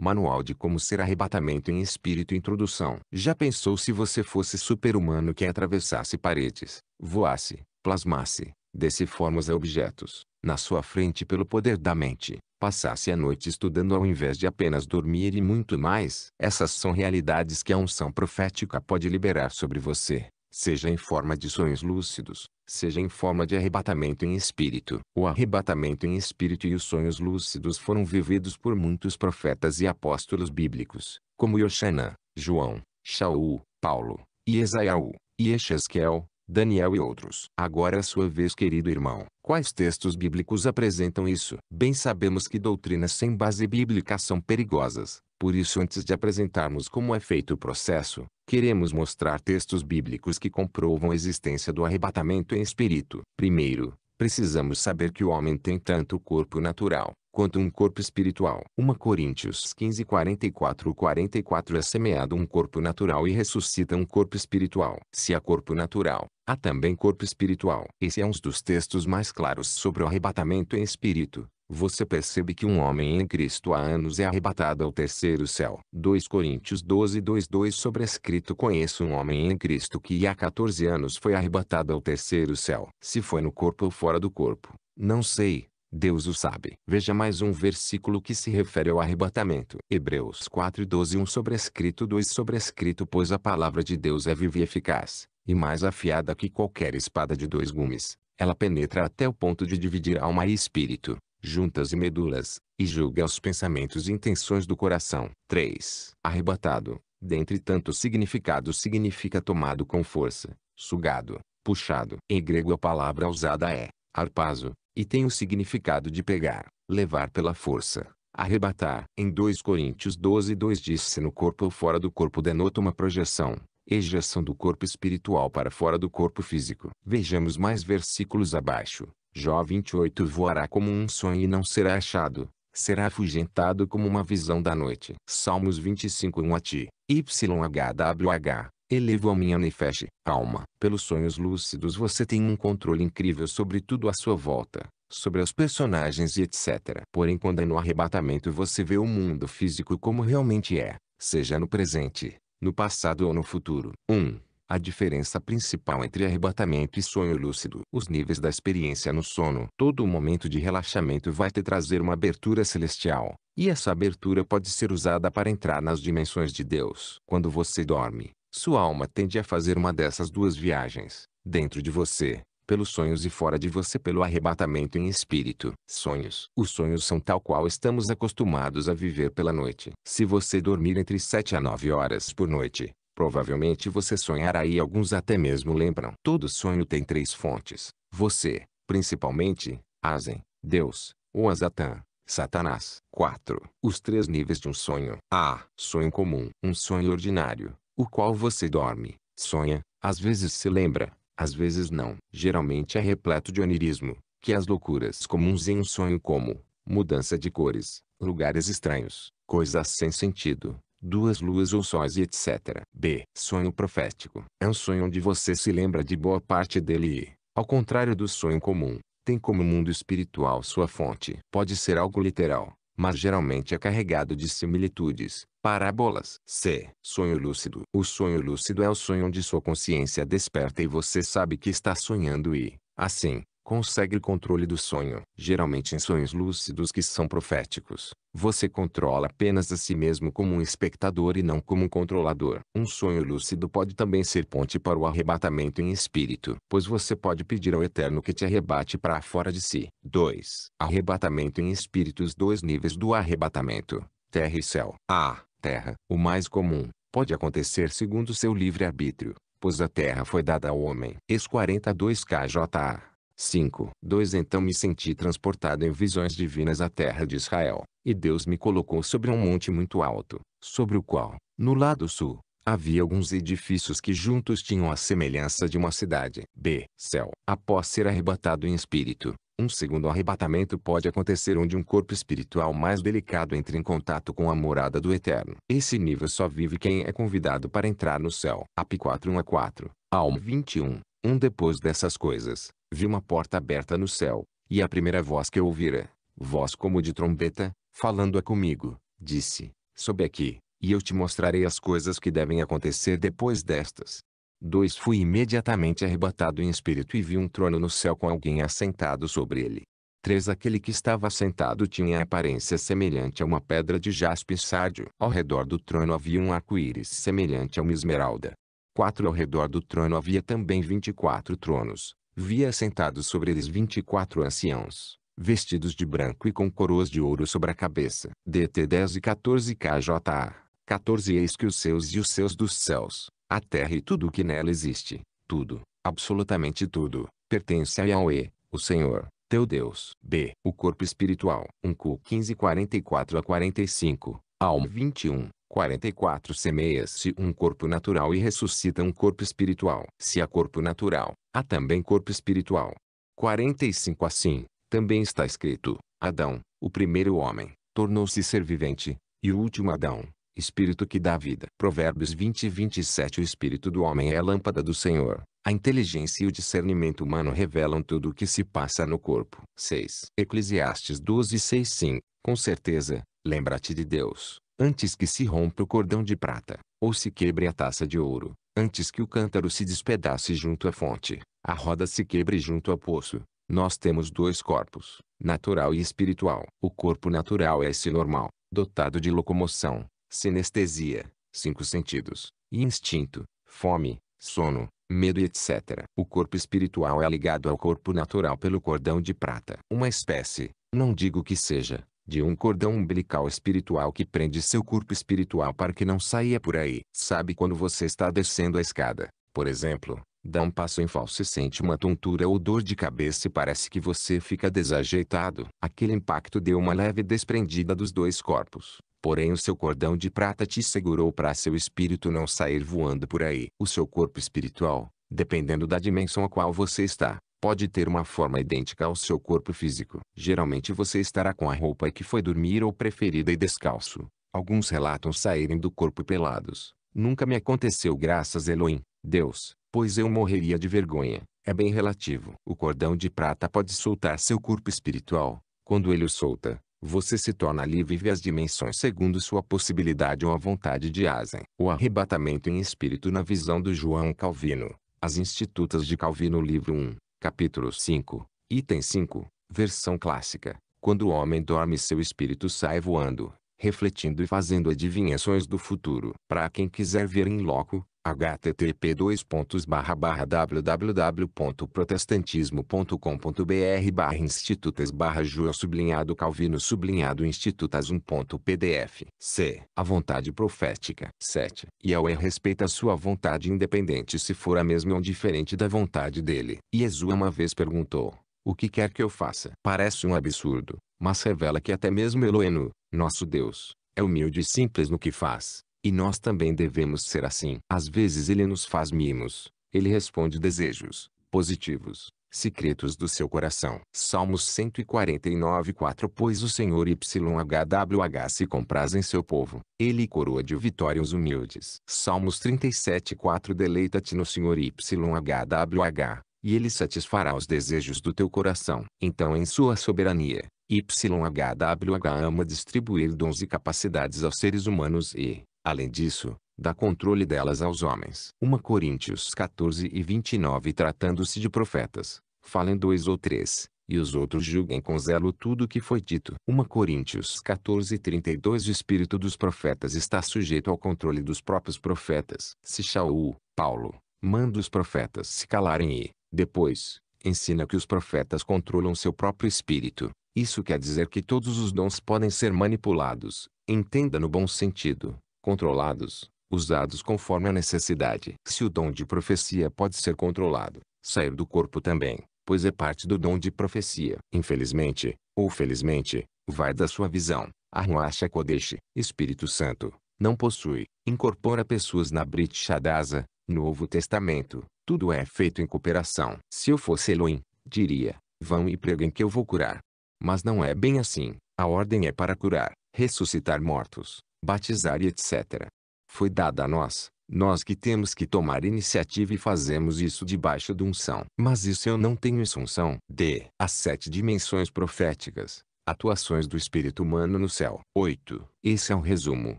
Manual de como ser arrebatamento em espírito introdução. Já pensou se você fosse super-humano que atravessasse paredes, voasse, plasmasse, desse formas a objetos, na sua frente pelo poder da mente, passasse a noite estudando ao invés de apenas dormir e muito mais? Essas são realidades que a unção profética pode liberar sobre você, seja em forma de sonhos lúcidos, seja em forma de arrebatamento em espírito. O arrebatamento em espírito e os sonhos lúcidos foram vividos por muitos profetas e apóstolos bíblicos, como Yoshana, João, Shaul, Paulo, Esaiaú, Ezequiel, Daniel e outros. Agora é a sua vez querido irmão. Quais textos bíblicos apresentam isso? Bem sabemos que doutrinas sem base bíblica são perigosas, por isso antes de apresentarmos como é feito o processo, queremos mostrar textos bíblicos que comprovam a existência do arrebatamento em espírito. Primeiro, precisamos saber que o homem tem tanto o corpo natural, quanto um corpo espiritual. 1 Coríntios 15, 44 44 é semeado um corpo natural e ressuscita um corpo espiritual. Se há corpo natural, há também corpo espiritual. Esse é um dos textos mais claros sobre o arrebatamento em espírito, você percebe que um homem em Cristo há anos é arrebatado ao terceiro céu. 2 Coríntios 12, 2, 2 Sobrescrito Conheço um homem em Cristo que há 14 anos foi arrebatado ao terceiro céu. Se foi no corpo ou fora do corpo, não sei. Deus o sabe. Veja mais um versículo que se refere ao arrebatamento. Hebreus 4, 12 1 Sobrescrito 2 Sobrescrito Pois a palavra de Deus é viva e eficaz, e mais afiada que qualquer espada de dois gumes. Ela penetra até o ponto de dividir alma e espírito, juntas e medulas, e julga os pensamentos e intenções do coração. 3. Arrebatado, dentre tantos significados significa tomado com força, sugado, puxado. Em grego a palavra usada é arpazo, e tem o significado de pegar, levar pela força, arrebatar. Em 2 Coríntios 12 2 diz se no corpo ou fora do corpo denota uma projeção, ejeção do corpo espiritual para fora do corpo físico. Vejamos mais versículos abaixo. Jó 28 voará como um sonho e não será achado, será afugentado como uma visão da noite. Salmos 25 1 a ti, YHWH, elevo a minha nefesh, alma. Pelos sonhos lúcidos você tem um controle incrível sobre tudo à sua volta, sobre os personagens e etc. Porém quando é no arrebatamento você vê o mundo físico como realmente é, seja no presente, no passado ou no futuro. 1. A diferença principal entre arrebatamento e sonho lúcido. Os níveis da experiência no sono. Todo momento de relaxamento vai te trazer uma abertura celestial. E essa abertura pode ser usada para entrar nas dimensões de Deus. Quando você dorme, sua alma tende a fazer uma dessas duas viagens. Dentro de você, pelos sonhos e fora de você pelo arrebatamento em espírito. Sonhos. Os sonhos são tal qual estamos acostumados a viver pela noite. Se você dormir entre 7 a 9 horas por noite, Provavelmente você sonhará e alguns até mesmo lembram. Todo sonho tem três fontes. Você, principalmente, Azen, Deus, ou Azatã, Satanás. 4. Os três níveis de um sonho. A. Sonho comum. Um sonho ordinário, o qual você dorme, sonha, às vezes se lembra, às vezes não. Geralmente é repleto de onirismo, que as loucuras comuns em um sonho como mudança de cores, lugares estranhos, coisas sem sentido, duas luas ou sóis e etc. B. Sonho profético. É um sonho onde você se lembra de boa parte dele e, ao contrário do sonho comum, tem como mundo espiritual sua fonte. Pode ser algo literal, mas geralmente é carregado de similitudes, parábolas. C. Sonho lúcido. O sonho lúcido é o sonho onde sua consciência desperta e você sabe que está sonhando e, assim, consegue controle do sonho, geralmente em sonhos lúcidos que são proféticos. Você controla apenas a si mesmo como um espectador e não como um controlador. Um sonho lúcido pode também ser ponte para o arrebatamento em espírito, pois você pode pedir ao Eterno que te arrebate para fora de si. 2. Arrebatamento em espírito Os dois níveis do arrebatamento, terra e céu. A. Terra, o mais comum, pode acontecer segundo seu livre-arbítrio, pois a terra foi dada ao homem. Ex 42 KJA. 5. 2 Então me senti transportado em visões divinas à terra de Israel, e Deus me colocou sobre um monte muito alto, sobre o qual, no lado sul, havia alguns edifícios que juntos tinham a semelhança de uma cidade. B. Céu. Após ser arrebatado em espírito, um segundo arrebatamento pode acontecer onde um corpo espiritual mais delicado entra em contato com a morada do Eterno. Esse nível só vive quem é convidado para entrar no céu. AP 4 1 a 4. alma 21. 1 um Depois dessas coisas, vi uma porta aberta no céu, e a primeira voz que eu ouvira, voz como de trombeta, falando-a comigo, disse, sobe aqui, e eu te mostrarei as coisas que devem acontecer depois destas. 2. Fui imediatamente arrebatado em espírito e vi um trono no céu com alguém assentado sobre ele. 3. Aquele que estava assentado tinha a aparência semelhante a uma pedra de jaspe sárdio. Ao redor do trono havia um arco-íris semelhante a uma esmeralda. 4. Ao redor do trono havia também 24 tronos, via sentados sobre eles vinte e quatro anciãos, vestidos de branco e com coroas de ouro sobre a cabeça. DT 10 e 14 KJA. 14 Eis que os seus e os seus dos céus, a terra e tudo o que nela existe, tudo, absolutamente tudo, pertence a Yahweh, o Senhor, teu Deus. B. O corpo espiritual. 1 q 15 44 a 45, Alm 21. 44 Semeia-se um corpo natural e ressuscita um corpo espiritual. Se há corpo natural, há também corpo espiritual. 45 Assim, também está escrito, Adão, o primeiro homem, tornou-se ser vivente, e o último Adão, espírito que dá vida. Provérbios 20 e 27 O espírito do homem é a lâmpada do Senhor. A inteligência e o discernimento humano revelam tudo o que se passa no corpo. 6. Eclesiastes 12 6 Sim, com certeza, lembra-te de Deus antes que se rompa o cordão de prata, ou se quebre a taça de ouro, antes que o cântaro se despedace junto à fonte, a roda se quebre junto ao poço. Nós temos dois corpos, natural e espiritual. O corpo natural é esse normal, dotado de locomoção, sinestesia, cinco sentidos, e instinto, fome, sono, medo etc. O corpo espiritual é ligado ao corpo natural pelo cordão de prata. Uma espécie, não digo que seja, de um cordão umbilical espiritual que prende seu corpo espiritual para que não saia por aí. Sabe quando você está descendo a escada, por exemplo, dá um passo em falso e sente uma tontura ou dor de cabeça e parece que você fica desajeitado. Aquele impacto deu uma leve desprendida dos dois corpos. Porém o seu cordão de prata te segurou para seu espírito não sair voando por aí. O seu corpo espiritual, dependendo da dimensão a qual você está, pode ter uma forma idêntica ao seu corpo físico. Geralmente você estará com a roupa que foi dormir ou preferida e descalço. Alguns relatam saírem do corpo pelados. Nunca me aconteceu graças a Elohim, Deus, pois eu morreria de vergonha. É bem relativo. O cordão de prata pode soltar seu corpo espiritual. Quando ele o solta, você se torna livre e vê as dimensões segundo sua possibilidade ou a vontade de Asen. O arrebatamento em espírito na visão do João Calvino. As Institutas de Calvino Livro 1. Capítulo 5, item 5, versão clássica. Quando o homem dorme seu espírito sai voando, refletindo e fazendo adivinhações do futuro. Para quem quiser ver em loco, http www.protestantismo.com.br institutas barra jua sublinhado calvino sublinhado institutas 1.pdf c. A vontade profética 7. E ao respeita a sua vontade independente se for a mesma ou diferente da vontade dele. Jesu uma vez perguntou, o que quer que eu faça? Parece um absurdo, mas revela que até mesmo Eloeno, nosso Deus, é humilde e simples no que faz. E nós também devemos ser assim. Às vezes ele nos faz mimos, ele responde desejos, positivos, secretos do seu coração. Salmos 149 4 Pois o Senhor YHWH se compraz em seu povo, ele coroa de vitória os humildes. Salmos 37 4 Deleita-te no Senhor YHWH, e ele satisfará os desejos do teu coração. Então em sua soberania, YHWH ama distribuir dons e capacidades aos seres humanos e, Além disso, dá controle delas aos homens. 1 Coríntios 14 e 29 Tratando-se de profetas, falem dois ou três, e os outros julguem com zelo tudo o que foi dito. 1 Coríntios 14 e 32 O espírito dos profetas está sujeito ao controle dos próprios profetas. Se Shaul, Paulo, manda os profetas se calarem e, depois, ensina que os profetas controlam seu próprio espírito. Isso quer dizer que todos os dons podem ser manipulados, entenda no bom sentido controlados, usados conforme a necessidade. Se o dom de profecia pode ser controlado, sair do corpo também, pois é parte do dom de profecia. Infelizmente, ou felizmente, vai da sua visão. A Kodesh, Espírito Santo, não possui, incorpora pessoas na Brit Shadasa, Novo Testamento, tudo é feito em cooperação. Se eu fosse Elohim, diria, vão e preguem que eu vou curar. Mas não é bem assim, a ordem é para curar, ressuscitar mortos, batizar e etc. Foi dada a nós, nós que temos que tomar iniciativa e fazemos isso debaixo de unção. Mas isso eu não tenho unção. D. As sete dimensões proféticas. Atuações do espírito humano no céu. 8. Esse é um resumo,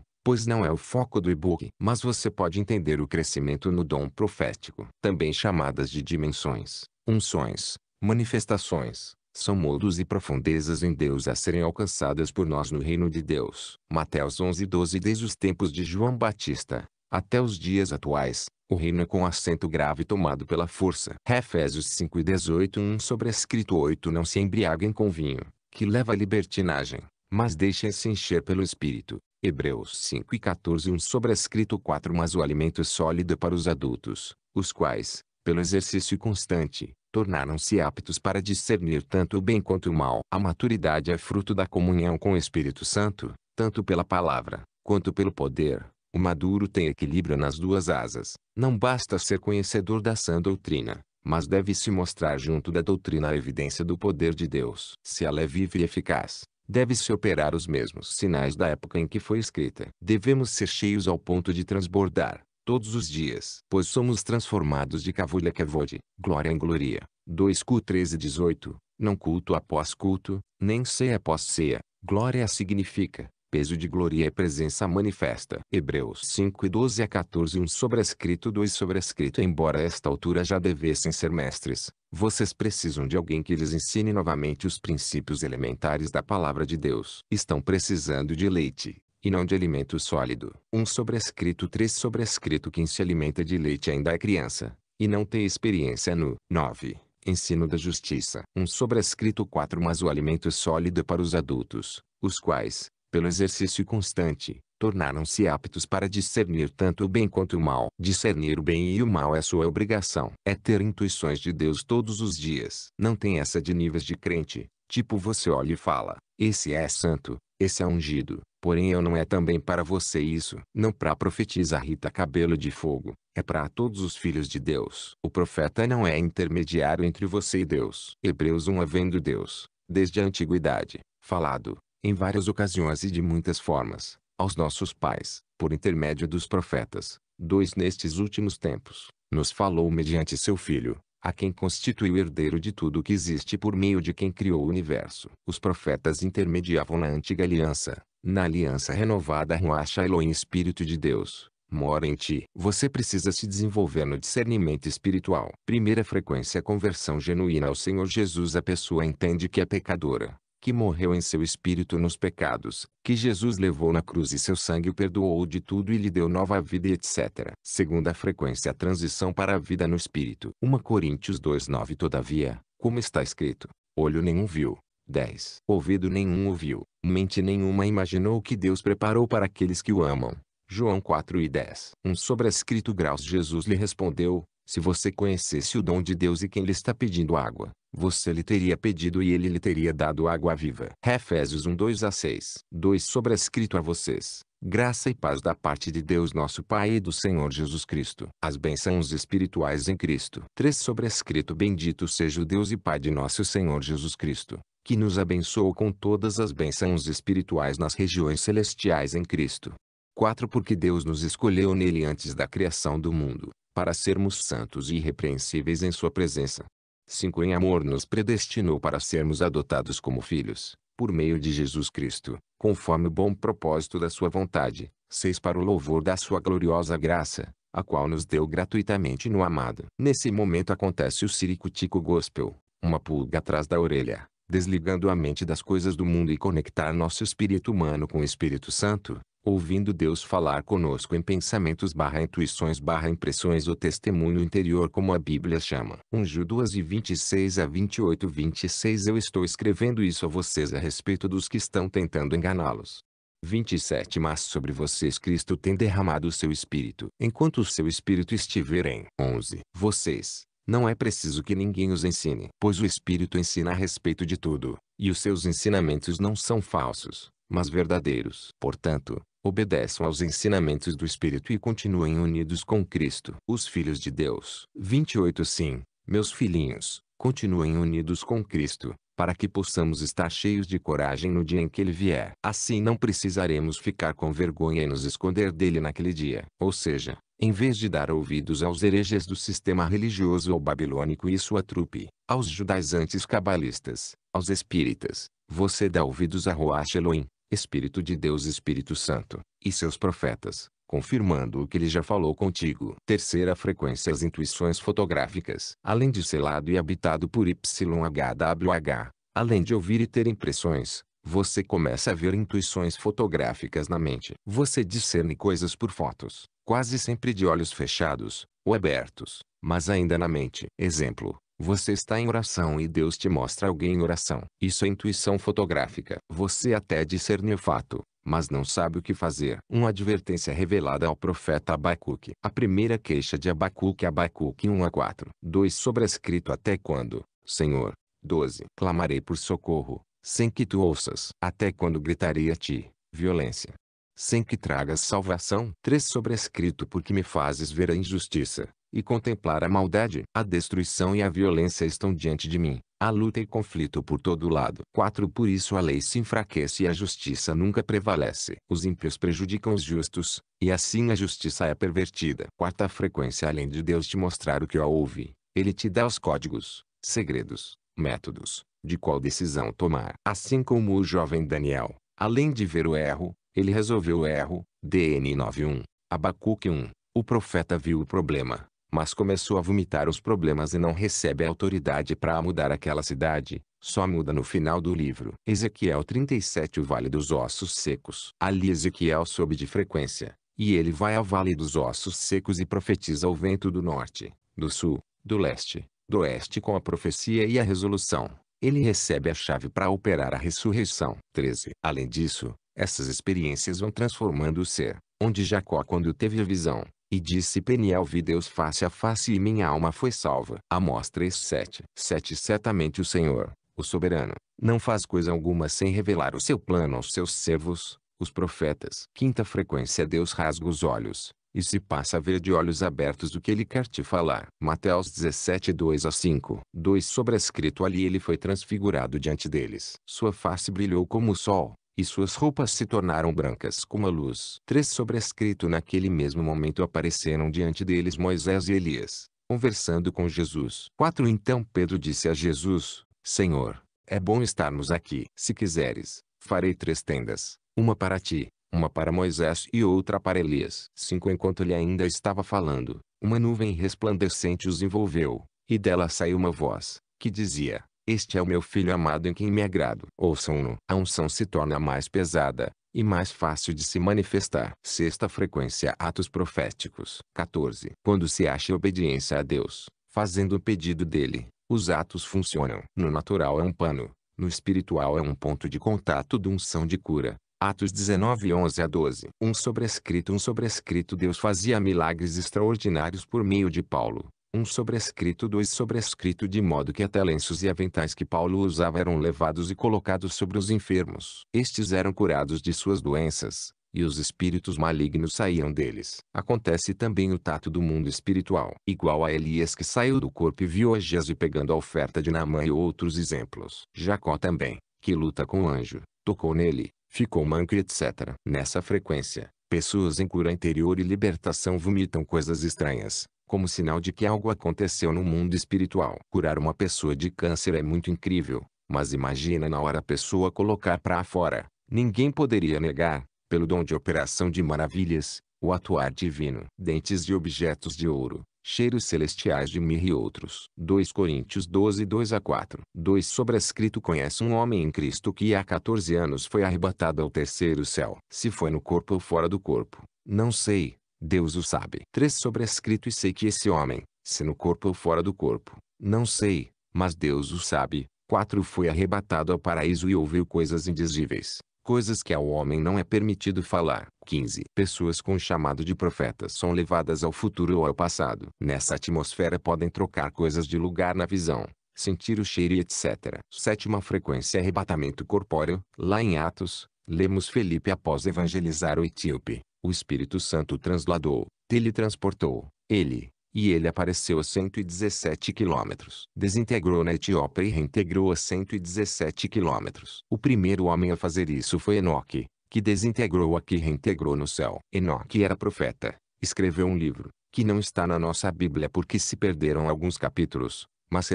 pois não é o foco do e-book. Mas você pode entender o crescimento no dom profético. Também chamadas de dimensões, unções, manifestações, são modos e profundezas em Deus a serem alcançadas por nós no reino de Deus. Mateus 11 12 Desde os tempos de João Batista, até os dias atuais, o reino é com acento grave tomado pela força. Efésios 5 e 18 1 Sobrescrito 8 Não se embriaguem com vinho, que leva à libertinagem, mas deixem-se encher pelo Espírito. Hebreus 5 e 14 1 sobrescrito 4 Mas o alimento é sólido para os adultos, os quais, pelo exercício constante, tornaram-se aptos para discernir tanto o bem quanto o mal. A maturidade é fruto da comunhão com o Espírito Santo, tanto pela palavra, quanto pelo poder. O maduro tem equilíbrio nas duas asas. Não basta ser conhecedor da sã doutrina, mas deve se mostrar junto da doutrina a evidência do poder de Deus. Se ela é viva e eficaz, deve-se operar os mesmos sinais da época em que foi escrita. Devemos ser cheios ao ponto de transbordar, todos os dias. Pois somos transformados de cavulha cavode, glória em glória. 2 Q 13 18. Não culto após culto, nem ceia após ceia. Glória significa, peso de glória e presença manifesta. Hebreus 5 e 12 a 14 1 sobrescrito 2 sobrescrito Embora a esta altura já devessem ser mestres, vocês precisam de alguém que lhes ensine novamente os princípios elementares da palavra de Deus. Estão precisando de leite e não de alimento sólido. Um sobrescrito 3 sobrescrito quem se alimenta de leite ainda é criança, e não tem experiência no 9. Ensino da justiça. Um sobrescrito 4 mas o alimento sólido é para os adultos, os quais, pelo exercício constante, tornaram-se aptos para discernir tanto o bem quanto o mal. Discernir o bem e o mal é sua obrigação. É ter intuições de Deus todos os dias. Não tem essa de níveis de crente, tipo você olha e fala, esse é santo, esse é ungido, Porém eu não é também para você isso. Não para profetiza Rita Cabelo de Fogo, é para todos os filhos de Deus. O profeta não é intermediário entre você e Deus. Hebreus 1 Havendo Deus, desde a antiguidade, falado, em várias ocasiões e de muitas formas, aos nossos pais, por intermédio dos profetas, dois nestes últimos tempos, nos falou mediante seu Filho, a quem constituiu herdeiro de tudo o que existe por meio de quem criou o universo. Os profetas intermediavam na antiga aliança, na aliança renovada Ruach Elohim Espírito de Deus, mora em ti. Você precisa se desenvolver no discernimento espiritual. Primeira frequência conversão genuína ao Senhor Jesus a pessoa entende que é pecadora, que morreu em seu espírito nos pecados, que Jesus levou na cruz e seu sangue o perdoou de tudo e lhe deu nova vida e etc. Segunda frequência a transição para a vida no espírito. 1 Coríntios 2:9 Todavia, como está escrito, olho nenhum viu, 10. Ouvido nenhum ouviu, Mente nenhuma imaginou o que Deus preparou para aqueles que o amam. João 4 e 10. Um sobrescrito graus Jesus lhe respondeu, se você conhecesse o dom de Deus e quem lhe está pedindo água, você lhe teria pedido e ele lhe teria dado água viva. Efésios 1 2 a 6. 2 sobrescrito a vocês. Graça e paz da parte de Deus nosso Pai e do Senhor Jesus Cristo. As bênçãos espirituais em Cristo. 3 sobrescrito bendito seja o Deus e Pai de nosso Senhor Jesus Cristo que nos abençoou com todas as bênçãos espirituais nas regiões celestiais em Cristo. 4. Porque Deus nos escolheu nele antes da criação do mundo, para sermos santos e irrepreensíveis em sua presença. 5. Em amor nos predestinou para sermos adotados como filhos, por meio de Jesus Cristo, conforme o bom propósito da sua vontade. 6. Para o louvor da sua gloriosa graça, a qual nos deu gratuitamente no amado. Nesse momento acontece o ciricutico gospel, uma pulga atrás da orelha desligando a mente das coisas do mundo e conectar nosso espírito humano com o Espírito Santo, ouvindo Deus falar conosco em pensamentos barra intuições barra impressões ou testemunho interior como a Bíblia chama. 1 Ju 2 e 26 a 28 26 Eu estou escrevendo isso a vocês a respeito dos que estão tentando enganá-los. 27 Mas sobre vocês Cristo tem derramado o seu Espírito. Enquanto o seu Espírito estiver em 11 Vocês, não é preciso que ninguém os ensine, pois o Espírito ensina a respeito de tudo, e os seus ensinamentos não são falsos, mas verdadeiros. Portanto, obedeçam aos ensinamentos do Espírito e continuem unidos com Cristo. Os filhos de Deus. 28 Sim, meus filhinhos, continuem unidos com Cristo, para que possamos estar cheios de coragem no dia em que ele vier. Assim não precisaremos ficar com vergonha e nos esconder dele naquele dia. Ou seja, em vez de dar ouvidos aos hereges do sistema religioso ou babilônico e sua trupe, aos judaizantes cabalistas, aos espíritas, você dá ouvidos a Roach Elohim, Espírito de Deus Espírito Santo, e seus profetas, confirmando o que ele já falou contigo. Terceira frequência as intuições fotográficas. Além de selado e habitado por YHWH, além de ouvir e ter impressões, você começa a ver intuições fotográficas na mente. Você discerne coisas por fotos, quase sempre de olhos fechados, ou abertos, mas ainda na mente. Exemplo, você está em oração e Deus te mostra alguém em oração. Isso é intuição fotográfica. Você até discerne o fato, mas não sabe o que fazer. Uma advertência revelada ao profeta Abacuque. A primeira queixa de Abacuque, Abacuque 1 a 4. 2 Sobrescrito até quando, Senhor? 12. Clamarei por socorro, sem que tu ouças. Até quando gritarei a ti, violência? Sem que tragas salvação. 3 Sobrescrito porque me fazes ver a injustiça, e contemplar a maldade. A destruição e a violência estão diante de mim Há luta e conflito por todo lado. 4. Por isso a lei se enfraquece e a justiça nunca prevalece. Os ímpios prejudicam os justos, e assim a justiça é pervertida. Quarta frequência além de Deus te mostrar o que houve, ele te dá os códigos, segredos, métodos, de qual decisão tomar. Assim como o jovem Daniel, além de ver o erro, ele resolveu o erro, DN 9.1, Abacuque 1, o profeta viu o problema, mas começou a vomitar os problemas e não recebe autoridade para mudar aquela cidade, só muda no final do livro. Ezequiel 37 O Vale dos Ossos Secos Ali Ezequiel soube de frequência, e ele vai ao Vale dos Ossos Secos e profetiza o vento do norte, do sul, do leste, do oeste com a profecia e a resolução. Ele recebe a chave para operar a ressurreição. 13. Além disso, essas experiências vão transformando o ser, onde Jacó quando teve a visão, e disse Peniel vi Deus face a face e minha alma foi salva. Amós 3.7 7 Certamente o Senhor, o soberano, não faz coisa alguma sem revelar o seu plano aos seus servos, os profetas. Quinta frequência Deus rasga os olhos, e se passa a ver de olhos abertos o que ele quer te falar. Mateus 17 2 a 5 2 Sobrescrito ali ele foi transfigurado diante deles. Sua face brilhou como o sol, e suas roupas se tornaram brancas como a luz. Três sobrescrito naquele mesmo momento apareceram diante deles Moisés e Elias, conversando com Jesus. Quatro Então Pedro disse a Jesus, Senhor, é bom estarmos aqui. Se quiseres, farei três tendas, uma para ti, uma para Moisés e outra para Elias. Cinco Enquanto ele ainda estava falando, uma nuvem resplandecente os envolveu, e dela saiu uma voz, que dizia, este é o meu filho amado em quem me agrado. Ouçam-no. A unção se torna mais pesada e mais fácil de se manifestar. Sexta frequência Atos proféticos. 14. Quando se acha obediência a Deus, fazendo o pedido dele, os atos funcionam. No natural é um pano, no espiritual é um ponto de contato de unção de cura. Atos 19, 11 a 12. Um sobrescrito Um sobrescrito Deus fazia milagres extraordinários por meio de Paulo um sobrescrito dois sobrescrito de modo que até lenços e aventais que Paulo usava eram levados e colocados sobre os enfermos. Estes eram curados de suas doenças, e os espíritos malignos saíam deles. Acontece também o tato do mundo espiritual, igual a Elias que saiu do corpo e viu a Gese pegando a oferta de Naamã e outros exemplos. Jacó também, que luta com o anjo, tocou nele, ficou manco etc. Nessa frequência, pessoas em cura interior e libertação vomitam coisas estranhas, como sinal de que algo aconteceu no mundo espiritual. Curar uma pessoa de câncer é muito incrível, mas imagina na hora a pessoa colocar para fora. Ninguém poderia negar, pelo dom de operação de maravilhas, o atuar divino. Dentes de objetos de ouro, cheiros celestiais de mirra e outros. 2 Coríntios 12, 2 a 4. 2 Sobrescrito conhece um homem em Cristo que há 14 anos foi arrebatado ao terceiro céu. Se foi no corpo ou fora do corpo, não sei, Deus o sabe. 3 Sobrescrito e sei que esse homem, se no corpo ou fora do corpo, não sei, mas Deus o sabe. 4 Foi arrebatado ao paraíso e ouviu coisas indizíveis, coisas que ao homem não é permitido falar. 15 Pessoas com chamado de profetas são levadas ao futuro ou ao passado. Nessa atmosfera podem trocar coisas de lugar na visão, sentir o cheiro e etc. Sétima frequência arrebatamento corpóreo. Lá em Atos, lemos Felipe após evangelizar o etíope. O Espírito Santo transladou, teletransportou, ele, e ele apareceu a 117 quilômetros. Desintegrou na Etiópia e reintegrou a 117 quilômetros. O primeiro homem a fazer isso foi Enoque, que desintegrou a que reintegrou no céu. Enoque era profeta, escreveu um livro, que não está na nossa Bíblia porque se perderam alguns capítulos, mas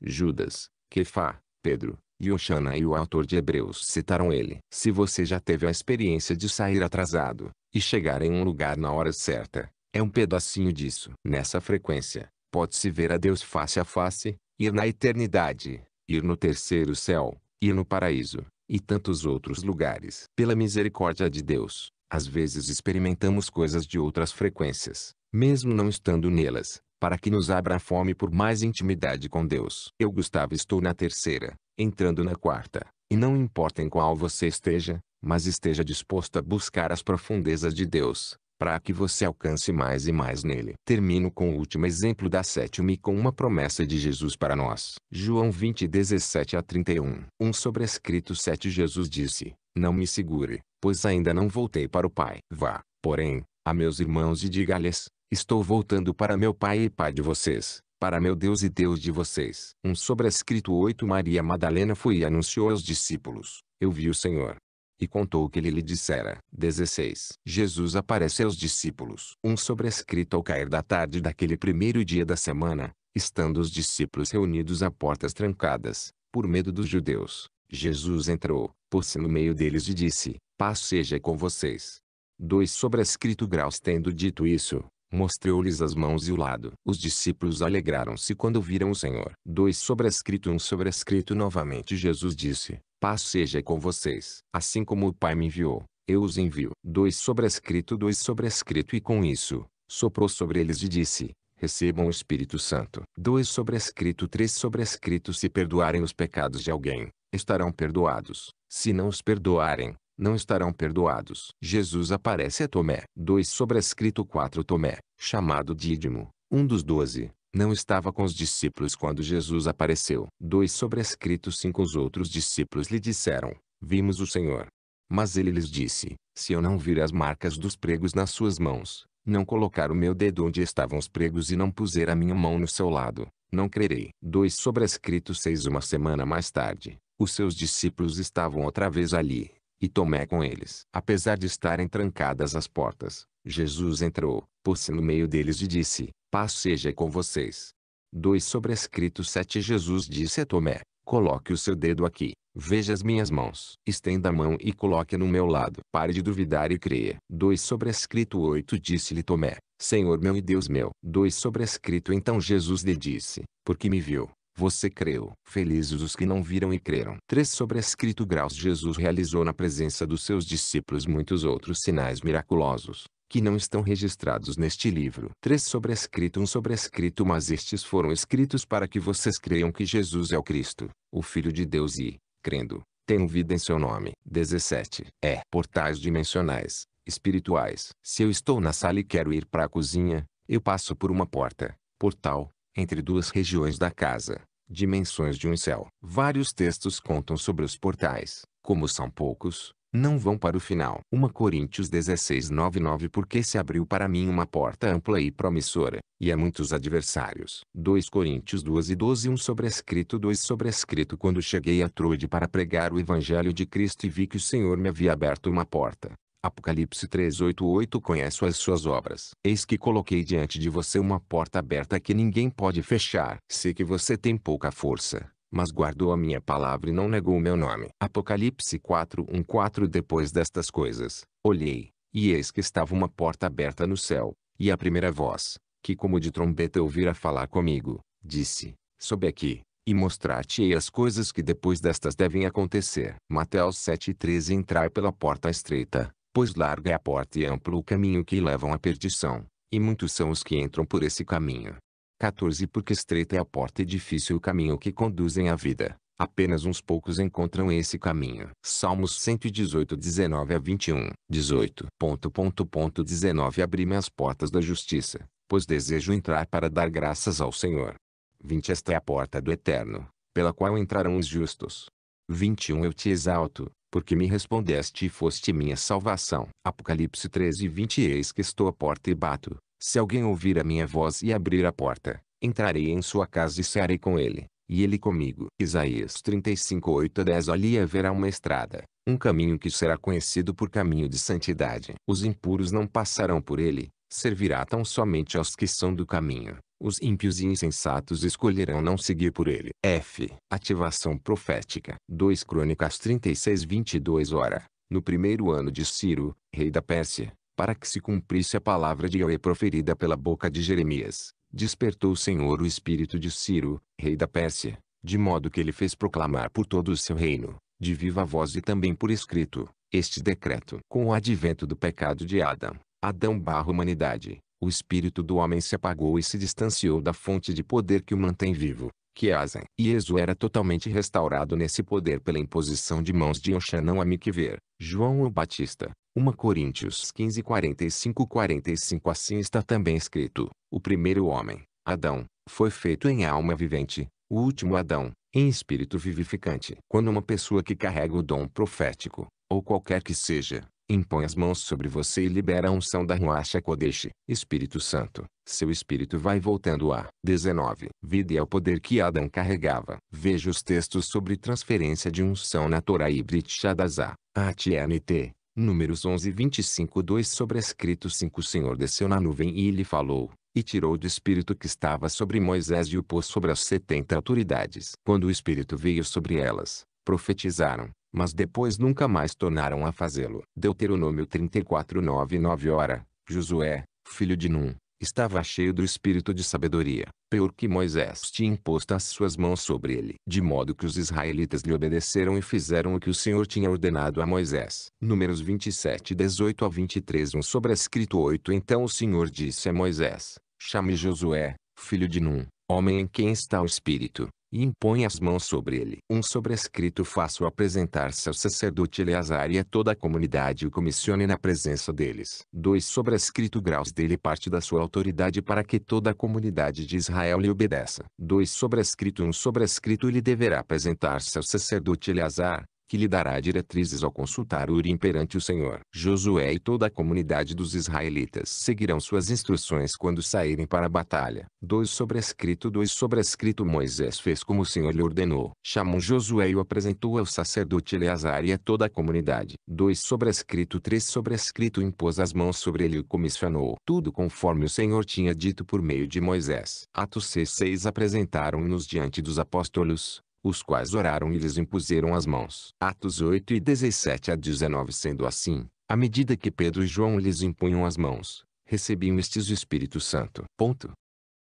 Judas, Kefá, Pedro, Oxana e o autor de Hebreus citaram ele. Se você já teve a experiência de sair atrasado e chegar em um lugar na hora certa, é um pedacinho disso. Nessa frequência, pode-se ver a Deus face a face, ir na eternidade, ir no terceiro céu, ir no paraíso, e tantos outros lugares. Pela misericórdia de Deus, às vezes experimentamos coisas de outras frequências, mesmo não estando nelas, para que nos abra a fome por mais intimidade com Deus. Eu Gustavo estou na terceira, entrando na quarta, e não importa em qual você esteja, mas esteja disposto a buscar as profundezas de Deus, para que você alcance mais e mais nele. Termino com o último exemplo da sétima e com uma promessa de Jesus para nós. João 20, 17 a 31. Um sobrescrito 7 Jesus disse, Não me segure, pois ainda não voltei para o Pai. Vá, porém, a meus irmãos e diga-lhes, Estou voltando para meu Pai e Pai de vocês, para meu Deus e Deus de vocês. Um sobrescrito 8 Maria Madalena foi e anunciou aos discípulos, eu vi o Senhor. E contou o que ele lhe dissera. 16. Jesus aparece aos discípulos. Um sobrescrito ao cair da tarde daquele primeiro dia da semana, estando os discípulos reunidos a portas trancadas, por medo dos judeus, Jesus entrou, pôs-se no meio deles e disse, paz seja com vocês. 2 Sobrescrito graus tendo dito isso, Mostrou-lhes as mãos e o lado. Os discípulos alegraram-se quando viram o Senhor. Dois sobrescrito um sobrescrito novamente Jesus disse, Paz seja com vocês. Assim como o Pai me enviou, eu os envio. Dois sobrescrito dois sobrescrito e com isso, soprou sobre eles e disse, recebam o Espírito Santo. 2 sobrescrito 3 sobrescrito se perdoarem os pecados de alguém, estarão perdoados. Se não os perdoarem, não estarão perdoados. Jesus aparece a Tomé. 2 sobrescrito 4 Tomé, chamado Dídimo, um dos doze, não estava com os discípulos quando Jesus apareceu. 2 sobrescrito 5 Os outros discípulos lhe disseram, vimos o Senhor. Mas ele lhes disse, se eu não vir as marcas dos pregos nas suas mãos, não colocar o meu dedo onde estavam os pregos e não puser a minha mão no seu lado, não crerei. 2 sobrescrito 6 Uma semana mais tarde, os seus discípulos estavam outra vez ali, e Tomé com eles. Apesar de estarem trancadas as portas, Jesus entrou, pôs-se no meio deles e disse, Paz seja com vocês. 2 Sobrescrito 7 Jesus disse a Tomé, Coloque o seu dedo aqui, veja as minhas mãos. Estenda a mão e coloque no meu lado. Pare de duvidar e creia. 2 Sobrescrito 8 Disse-lhe Tomé, Senhor meu e Deus meu. 2 Sobrescrito Então Jesus lhe disse, Porque me viu, você creu. Felizes os que não viram e creram. 3 Sobrescrito graus Jesus realizou na presença dos seus discípulos muitos outros sinais miraculosos, que não estão registrados neste livro. 3 Sobrescrito um sobrescrito mas estes foram escritos para que vocês creiam que Jesus é o Cristo, o Filho de Deus e, crendo, tenham vida em seu nome. 17. É. Portais dimensionais, espirituais. Se eu estou na sala e quero ir para a cozinha, eu passo por uma porta, portal, entre duas regiões da casa, dimensões de um céu. Vários textos contam sobre os portais, como são poucos, não vão para o final. 1 Coríntios 16, 9, 9 Porque se abriu para mim uma porta ampla e promissora, e há muitos adversários. 2 Coríntios 12, 12 1 Sobrescrito 2 Sobrescrito Quando cheguei a Troade para pregar o Evangelho de Cristo e vi que o Senhor me havia aberto uma porta, Apocalipse 3:8:8 Conheço as suas obras. Eis que coloquei diante de você uma porta aberta que ninguém pode fechar. Sei que você tem pouca força, mas guardou a minha palavra e não negou o meu nome. Apocalipse 4:14 Depois destas coisas, olhei, e eis que estava uma porta aberta no céu, e a primeira voz, que como de trombeta ouvira falar comigo, disse: Sobe aqui, e mostrar-te-ei as coisas que depois destas devem acontecer. Mateus 7,13 Entrai pela porta estreita, pois larga é a porta e amplo o caminho que levam à perdição, e muitos são os que entram por esse caminho. 14 Porque estreita é a porta e difícil o caminho que conduzem à vida, apenas uns poucos encontram esse caminho. Salmos 118 19 a 21 18 ponto, ponto, ponto 19 Abri-me as portas da justiça, pois desejo entrar para dar graças ao Senhor. 20 Esta é a porta do Eterno, pela qual entrarão os justos. 21 Eu te exalto, porque me respondeste e foste minha salvação. Apocalipse 13, 20 Eis que estou à porta e bato. Se alguém ouvir a minha voz e abrir a porta, entrarei em sua casa e cearei com ele, e ele comigo. Isaías 35, 8 a 10 Ali haverá uma estrada, um caminho que será conhecido por caminho de santidade. Os impuros não passarão por ele, servirá tão somente aos que são do caminho os ímpios e insensatos escolherão não seguir por ele. F. Ativação profética. 2 Crônicas 36 22 Ora, no primeiro ano de Ciro, rei da Pérsia, para que se cumprisse a palavra de Yahweh proferida pela boca de Jeremias, despertou o Senhor o espírito de Ciro, rei da Pérsia, de modo que ele fez proclamar por todo o seu reino, de viva voz e também por escrito, este decreto. Com o advento do pecado de Adão, Adão barra humanidade, o espírito do homem se apagou e se distanciou da fonte de poder que o mantém vivo, que é Azen. Ieso era totalmente restaurado nesse poder pela imposição de mãos de Oxanão a Miquiver, João o Batista. 1 Coríntios 15 45 45 Assim está também escrito, o primeiro homem, Adão, foi feito em alma vivente, o último Adão, em espírito vivificante. Quando uma pessoa que carrega o dom profético, ou qualquer que seja, impõe as mãos sobre você e libera a unção da Ruacha Kodesh, Espírito Santo. Seu espírito vai voltando a 19. Vida e ao poder que Adão carregava. Veja os textos sobre transferência de unção na Torá e Brit Shadazá, ATNT. Números 11 25 2 Sobrescrito 5 O Senhor desceu na nuvem e lhe falou, e tirou do espírito que estava sobre Moisés e o pôs sobre as setenta autoridades. Quando o espírito veio sobre elas, profetizaram, mas depois nunca mais tornaram a fazê-lo. Deuteronômio 3499 Ora, Josué, filho de Num, estava cheio do espírito de sabedoria, pior que Moisés tinha imposto as suas mãos sobre ele. De modo que os israelitas lhe obedeceram e fizeram o que o Senhor tinha ordenado a Moisés. Números 27 18 a 23 1 Sobrescrito 8 Então o Senhor disse a Moisés, chame Josué, filho de Num, homem em quem está o espírito, e impõe as mãos sobre ele. Um sobrescrito fácil apresentar-se ao sacerdote Eleazar e a toda a comunidade o comissione na presença deles. Dois sobrescrito graus dele parte da sua autoridade para que toda a comunidade de Israel lhe obedeça. Dois sobrescrito um sobrescrito ele deverá apresentar-se ao sacerdote Eleazar, que lhe dará diretrizes ao consultar o Urim perante o Senhor. Josué e toda a comunidade dos israelitas seguirão suas instruções quando saírem para a batalha. 2 sobrescrito 2 sobrescrito Moisés fez como o Senhor lhe ordenou. Chamou Josué e o apresentou ao sacerdote Eleazar e a toda a comunidade. 2 sobrescrito 3 sobrescrito impôs as mãos sobre ele e o comissionou. Tudo conforme o Senhor tinha dito por meio de Moisés. Atos 6 6 apresentaram-nos diante dos apóstolos, os quais oraram e lhes impuseram as mãos. Atos 8 e 17 a 19 Sendo assim, à medida que Pedro e João lhes impunham as mãos, recebiam estes o Espírito Santo. Ponto.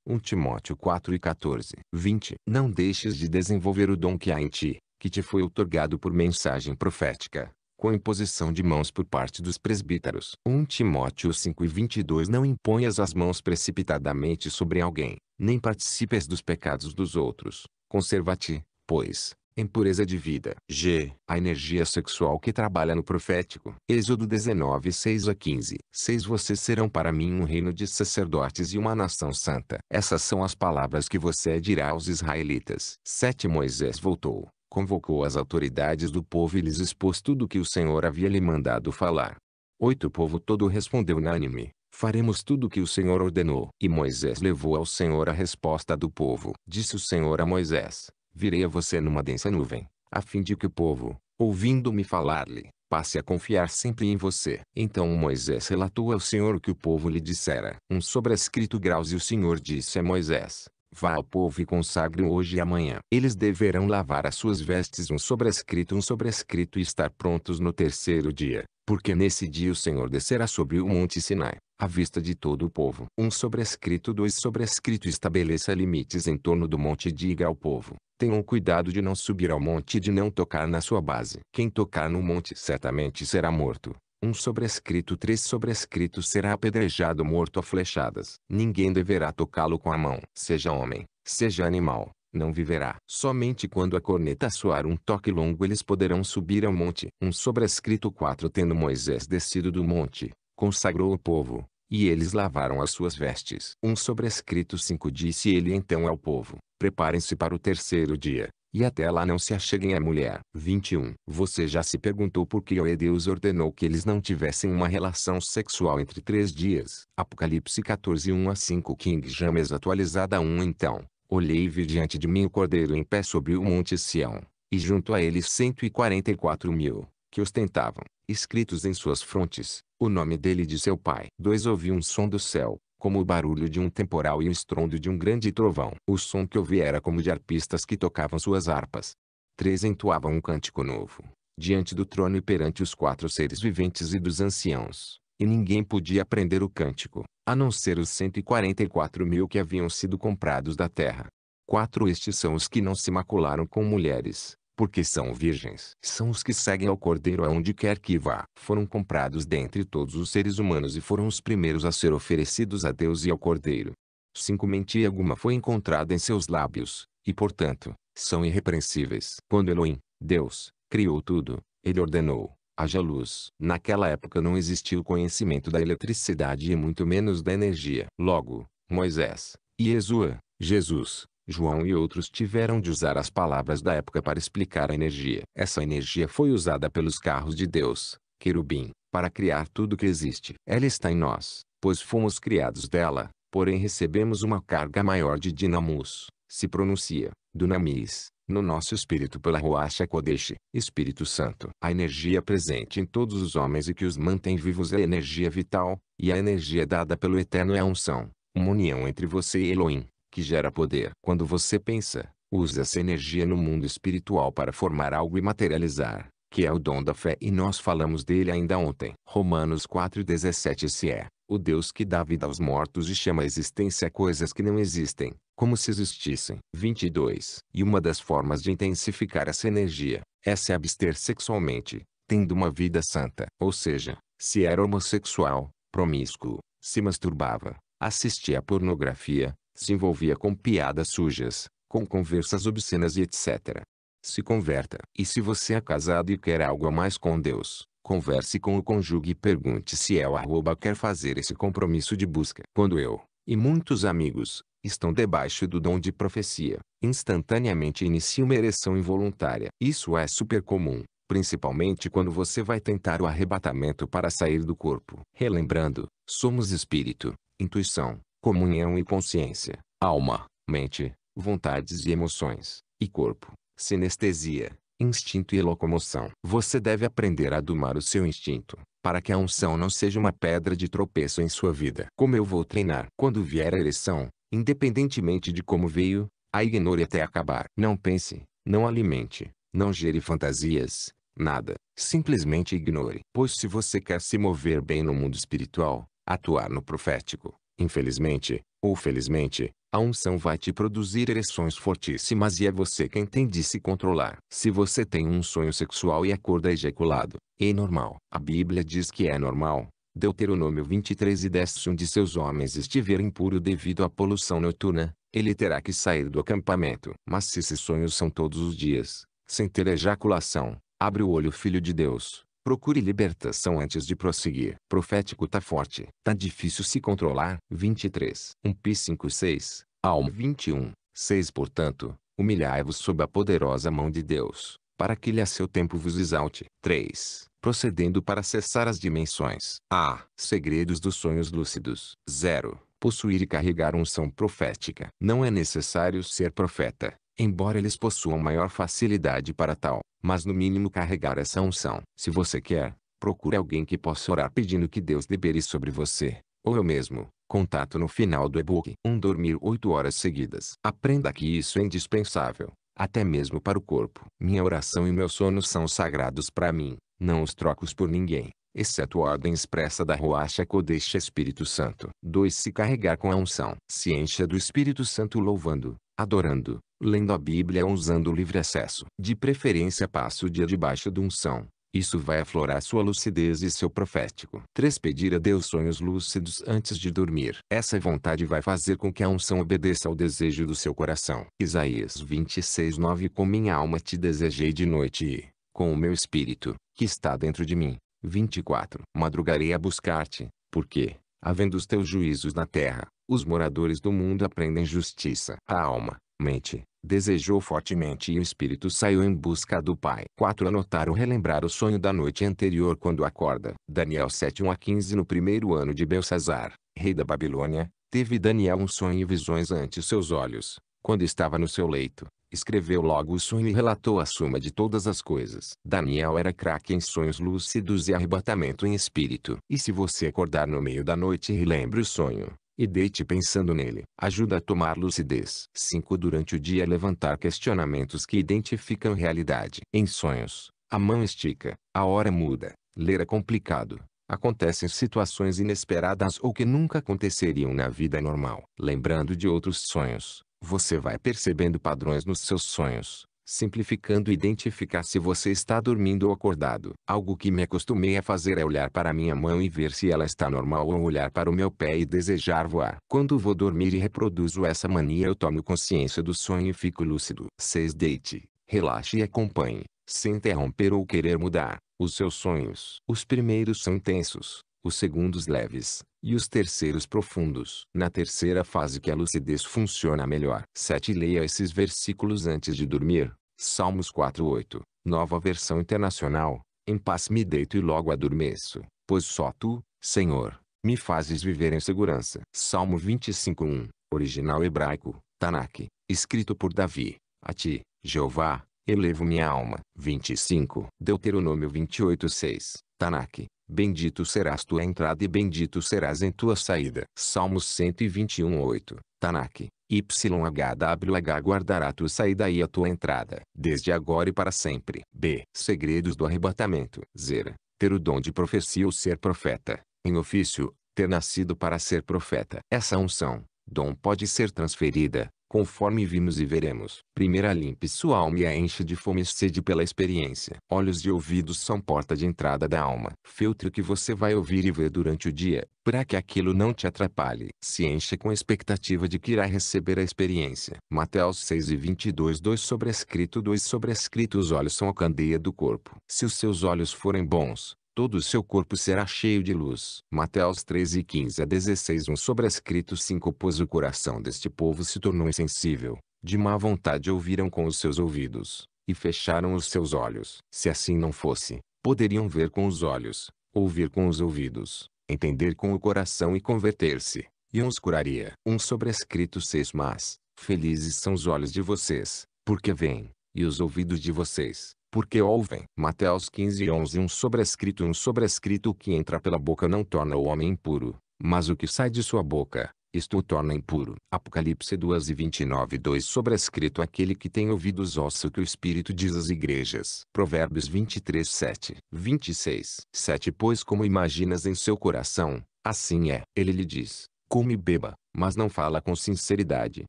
1 Timóteo 4 e 14 20 Não deixes de desenvolver o dom que há em ti, que te foi otorgado por mensagem profética, com imposição de mãos por parte dos presbíteros. 1 Timóteo 5 e 22 Não imponhas as mãos precipitadamente sobre alguém, nem participes dos pecados dos outros. Conserva-te, pois, em pureza de vida. G. A energia sexual que trabalha no profético. Êxodo 19, 6 a 15. 6 Vocês serão para mim um reino de sacerdotes e uma nação santa. Essas são as palavras que você dirá aos israelitas. 7 Moisés voltou, convocou as autoridades do povo e lhes expôs tudo o que o Senhor havia lhe mandado falar. 8 O povo todo respondeu unânime. Faremos tudo o que o Senhor ordenou. E Moisés levou ao Senhor a resposta do povo. Disse o Senhor a Moisés, virei a você numa densa nuvem, a fim de que o povo, ouvindo-me falar-lhe, passe a confiar sempre em você. Então Moisés relatou ao Senhor o que o povo lhe dissera. Um sobrescrito graus e o Senhor disse a Moisés, Vá ao povo e consagre hoje e amanhã. Eles deverão lavar as suas vestes um sobrescrito um sobrescrito e estar prontos no terceiro dia, porque nesse dia o Senhor descerá sobre o monte Sinai, à vista de todo o povo. Um sobrescrito dois sobrescrito estabeleça limites em torno do monte e diga ao povo, Tenham cuidado de não subir ao monte e de não tocar na sua base. Quem tocar no monte certamente será morto. Um sobrescrito três sobrescritos será apedrejado morto a flechadas. Ninguém deverá tocá-lo com a mão. Seja homem, seja animal, não viverá. Somente quando a corneta soar um toque longo eles poderão subir ao monte. Um sobrescrito quatro tendo Moisés descido do monte, consagrou o povo, e eles lavaram as suas vestes. Um sobrescrito cinco disse ele então ao povo, Preparem-se para o terceiro dia, e até lá não se acheguem à mulher. 21. Você já se perguntou por que Yahweh Deus ordenou que eles não tivessem uma relação sexual entre três dias. Apocalipse 14 1 a 5 King James atualizada 1 Então, olhei e vi diante de mim o cordeiro em pé sobre o monte Sião, e junto a ele 144 mil, que ostentavam, escritos em suas frontes, o nome dele e de seu pai. 2 Ouvi um som do céu, como o barulho de um temporal e o estrondo de um grande trovão. O som que ouvi era como de arpistas que tocavam suas harpas. Três entoavam um cântico novo, diante do trono e perante os quatro seres viventes e dos anciãos, e ninguém podia aprender o cântico, a não ser os 144 mil que haviam sido comprados da terra. Quatro estes são os que não se macularam com mulheres, porque são virgens. São os que seguem ao Cordeiro aonde quer que vá. Foram comprados dentre todos os seres humanos e foram os primeiros a ser oferecidos a Deus e ao Cordeiro. Cinco Mentia alguma foi encontrada em seus lábios, e portanto, são irrepreensíveis. Quando Elohim, Deus, criou tudo, ele ordenou, haja luz. Naquela época não existia o conhecimento da eletricidade e muito menos da energia. Logo, Moisés, e Yeshua, Jesus, João e outros tiveram de usar as palavras da época para explicar a energia. Essa energia foi usada pelos carros de Deus, querubim, para criar tudo que existe. Ela está em nós, pois fomos criados dela, porém recebemos uma carga maior de dinamus, se pronuncia, dunamis, no nosso espírito pela Ruacha Kodesh, Espírito Santo. A energia presente em todos os homens e que os mantém vivos é a energia vital, e a energia dada pelo Eterno é a unção, uma união entre você e Elohim que gera poder. Quando você pensa, usa essa energia no mundo espiritual para formar algo e materializar, que é o dom da fé e nós falamos dele ainda ontem. Romanos 4,17 Se é o Deus que dá vida aos mortos e chama a existência coisas que não existem, como se existissem. 22. E uma das formas de intensificar essa energia é se abster sexualmente, tendo uma vida santa. Ou seja, se era homossexual, promíscuo, se masturbava, assistia à pornografia, se envolvia com piadas sujas, com conversas obscenas e etc. Se converta. E se você é casado e quer algo a mais com Deus, converse com o cônjuge e pergunte se ela é quer fazer esse compromisso de busca. Quando eu, e muitos amigos, estão debaixo do dom de profecia, instantaneamente inicia uma ereção involuntária. Isso é super comum, principalmente quando você vai tentar o arrebatamento para sair do corpo. Relembrando, somos espírito, intuição, comunhão e consciência, alma, mente, vontades e emoções, e corpo, sinestesia, instinto e locomoção. Você deve aprender a domar o seu instinto, para que a unção não seja uma pedra de tropeço em sua vida. Como eu vou treinar? Quando vier a ereção, independentemente de como veio, a ignore até acabar. Não pense, não alimente, não gere fantasias, nada. Simplesmente ignore. Pois se você quer se mover bem no mundo espiritual, atuar no profético, Infelizmente, ou felizmente, a unção vai te produzir ereções fortíssimas e é você quem tem de se controlar. Se você tem um sonho sexual e acorda é ejaculado, é normal. A Bíblia diz que é normal. Deuteronômio 23 e 10 Se um de seus homens estiver impuro devido à poluição noturna, ele terá que sair do acampamento. Mas se esses sonhos são todos os dias, sem ter ejaculação, abre o olho filho de Deus. Procure libertação antes de prosseguir. Profético tá forte, tá difícil se controlar. 23. 1 Pi 56, Alm 21, 6 Portanto, humilhai-vos sob a poderosa mão de Deus, para que ele a seu tempo vos exalte. 3. Procedendo para acessar as dimensões. A. Segredos dos sonhos lúcidos. 0 possuir e carregar unção profética. Não é necessário ser profeta, embora eles possuam maior facilidade para tal, mas no mínimo carregar essa unção. Se você quer, procure alguém que possa orar pedindo que Deus libere sobre você, ou eu mesmo. Contato no final do e-book. Um dormir 8 horas seguidas. Aprenda que isso é indispensável, até mesmo para o corpo. Minha oração e meu sono são sagrados para mim, não os troco por ninguém, exceto a ordem expressa da Roacha Kodesh Espírito Santo. 2. Se carregar com a unção. Se encha do Espírito Santo louvando, adorando, lendo a Bíblia ou usando o livre acesso. De preferência passe o dia debaixo de unção. Isso vai aflorar sua lucidez e seu profético. 3. Pedir a Deus sonhos lúcidos antes de dormir. Essa vontade vai fazer com que a unção obedeça ao desejo do seu coração. Isaías 26, 9 Com minha alma te desejei de noite e, com o meu espírito, que está dentro de mim. 24. Madrugarei a buscar-te, porque, havendo os teus juízos na terra, os moradores do mundo aprendem justiça. A alma, mente, desejou fortemente e o espírito saiu em busca do pai. 4. Anotar ou relembrar o sonho da noite anterior quando acorda. Daniel 7 1 a 15 No primeiro ano de Belsazar, rei da Babilônia, teve Daniel um sonho e visões ante seus olhos. Quando estava no seu leito, escreveu logo o sonho e relatou a suma de todas as coisas. Daniel era craque em sonhos lúcidos e arrebatamento em espírito. E se você acordar no meio da noite e relembre o sonho, e deite pensando nele. Ajuda a tomar lucidez. 5. Durante o dia levantar questionamentos que identificam realidade. Em sonhos, a mão estica, a hora muda, ler é complicado. Acontecem situações inesperadas ou que nunca aconteceriam na vida normal. Lembrando de outros sonhos, você vai percebendo padrões nos seus sonhos, simplificando identificar se você está dormindo ou acordado. Algo que me acostumei a fazer é olhar para minha mão e ver se ela está normal ou olhar para o meu pé e desejar voar. Quando vou dormir e reproduzo essa mania eu tomo consciência do sonho e fico lúcido. 6. Deite, relaxe e acompanhe, sem interromper ou querer mudar, os seus sonhos. Os primeiros são intensos, os segundos leves, e os terceiros profundos. Na terceira fase que a lucidez funciona melhor. 7. Leia esses versículos antes de dormir. Salmos 4.8, Nova Versão Internacional. Em paz me deito e logo adormeço, pois só Tu, Senhor, me fazes viver em segurança. Salmo 25.1, original hebraico, Tanakh, escrito por Davi. A Ti, Jeová, elevo minha alma. 25. Deuteronômio 28.6, Tanakh, Bendito serás tua entrada e bendito serás em tua saída. Salmos 121, 8. Tanakh, YHWH guardará tua saída e a tua entrada, desde agora e para sempre. B. Segredos do arrebatamento. Zera. Ter o dom de profecia ou ser profeta. Em ofício, ter nascido para ser profeta. Essa unção, dom pode ser transferida, conforme vimos e veremos. Primeira limpe sua alma e a enche de fome e sede pela experiência. Olhos e ouvidos são porta de entrada da alma. Filtre o que você vai ouvir e ver durante o dia, para que aquilo não te atrapalhe. Se encha com expectativa de que irá receber a experiência. Mateus 6 e 22 2 sobrescrito 2 sobrescrito Os olhos são a candeia do corpo. Se os seus olhos forem bons, todo o seu corpo será cheio de luz. Mateus 13 15 a 16 Um sobrescrito 5 Pois o coração deste povo se tornou insensível, de má vontade ouviram com os seus ouvidos, e fecharam os seus olhos. Se assim não fosse, poderiam ver com os olhos, ouvir com os ouvidos, entender com o coração e converter-se, e uns curaria. Um sobrescrito 6 Mas, felizes são os olhos de vocês, porque vêm e os ouvidos de vocês, porque ouvem. Mateus 15 e 11 Um sobrescrito Um sobrescrito que entra pela boca não torna o homem impuro, mas o que sai de sua boca, isto o torna impuro. Apocalipse 2 e 29 2 Sobrescrito aquele que tem ouvidos ouça o que o Espírito diz às igrejas. Provérbios 23 7 26 7 Pois como imaginas em seu coração, assim é. Ele lhe diz, come e beba, mas não fala com sinceridade.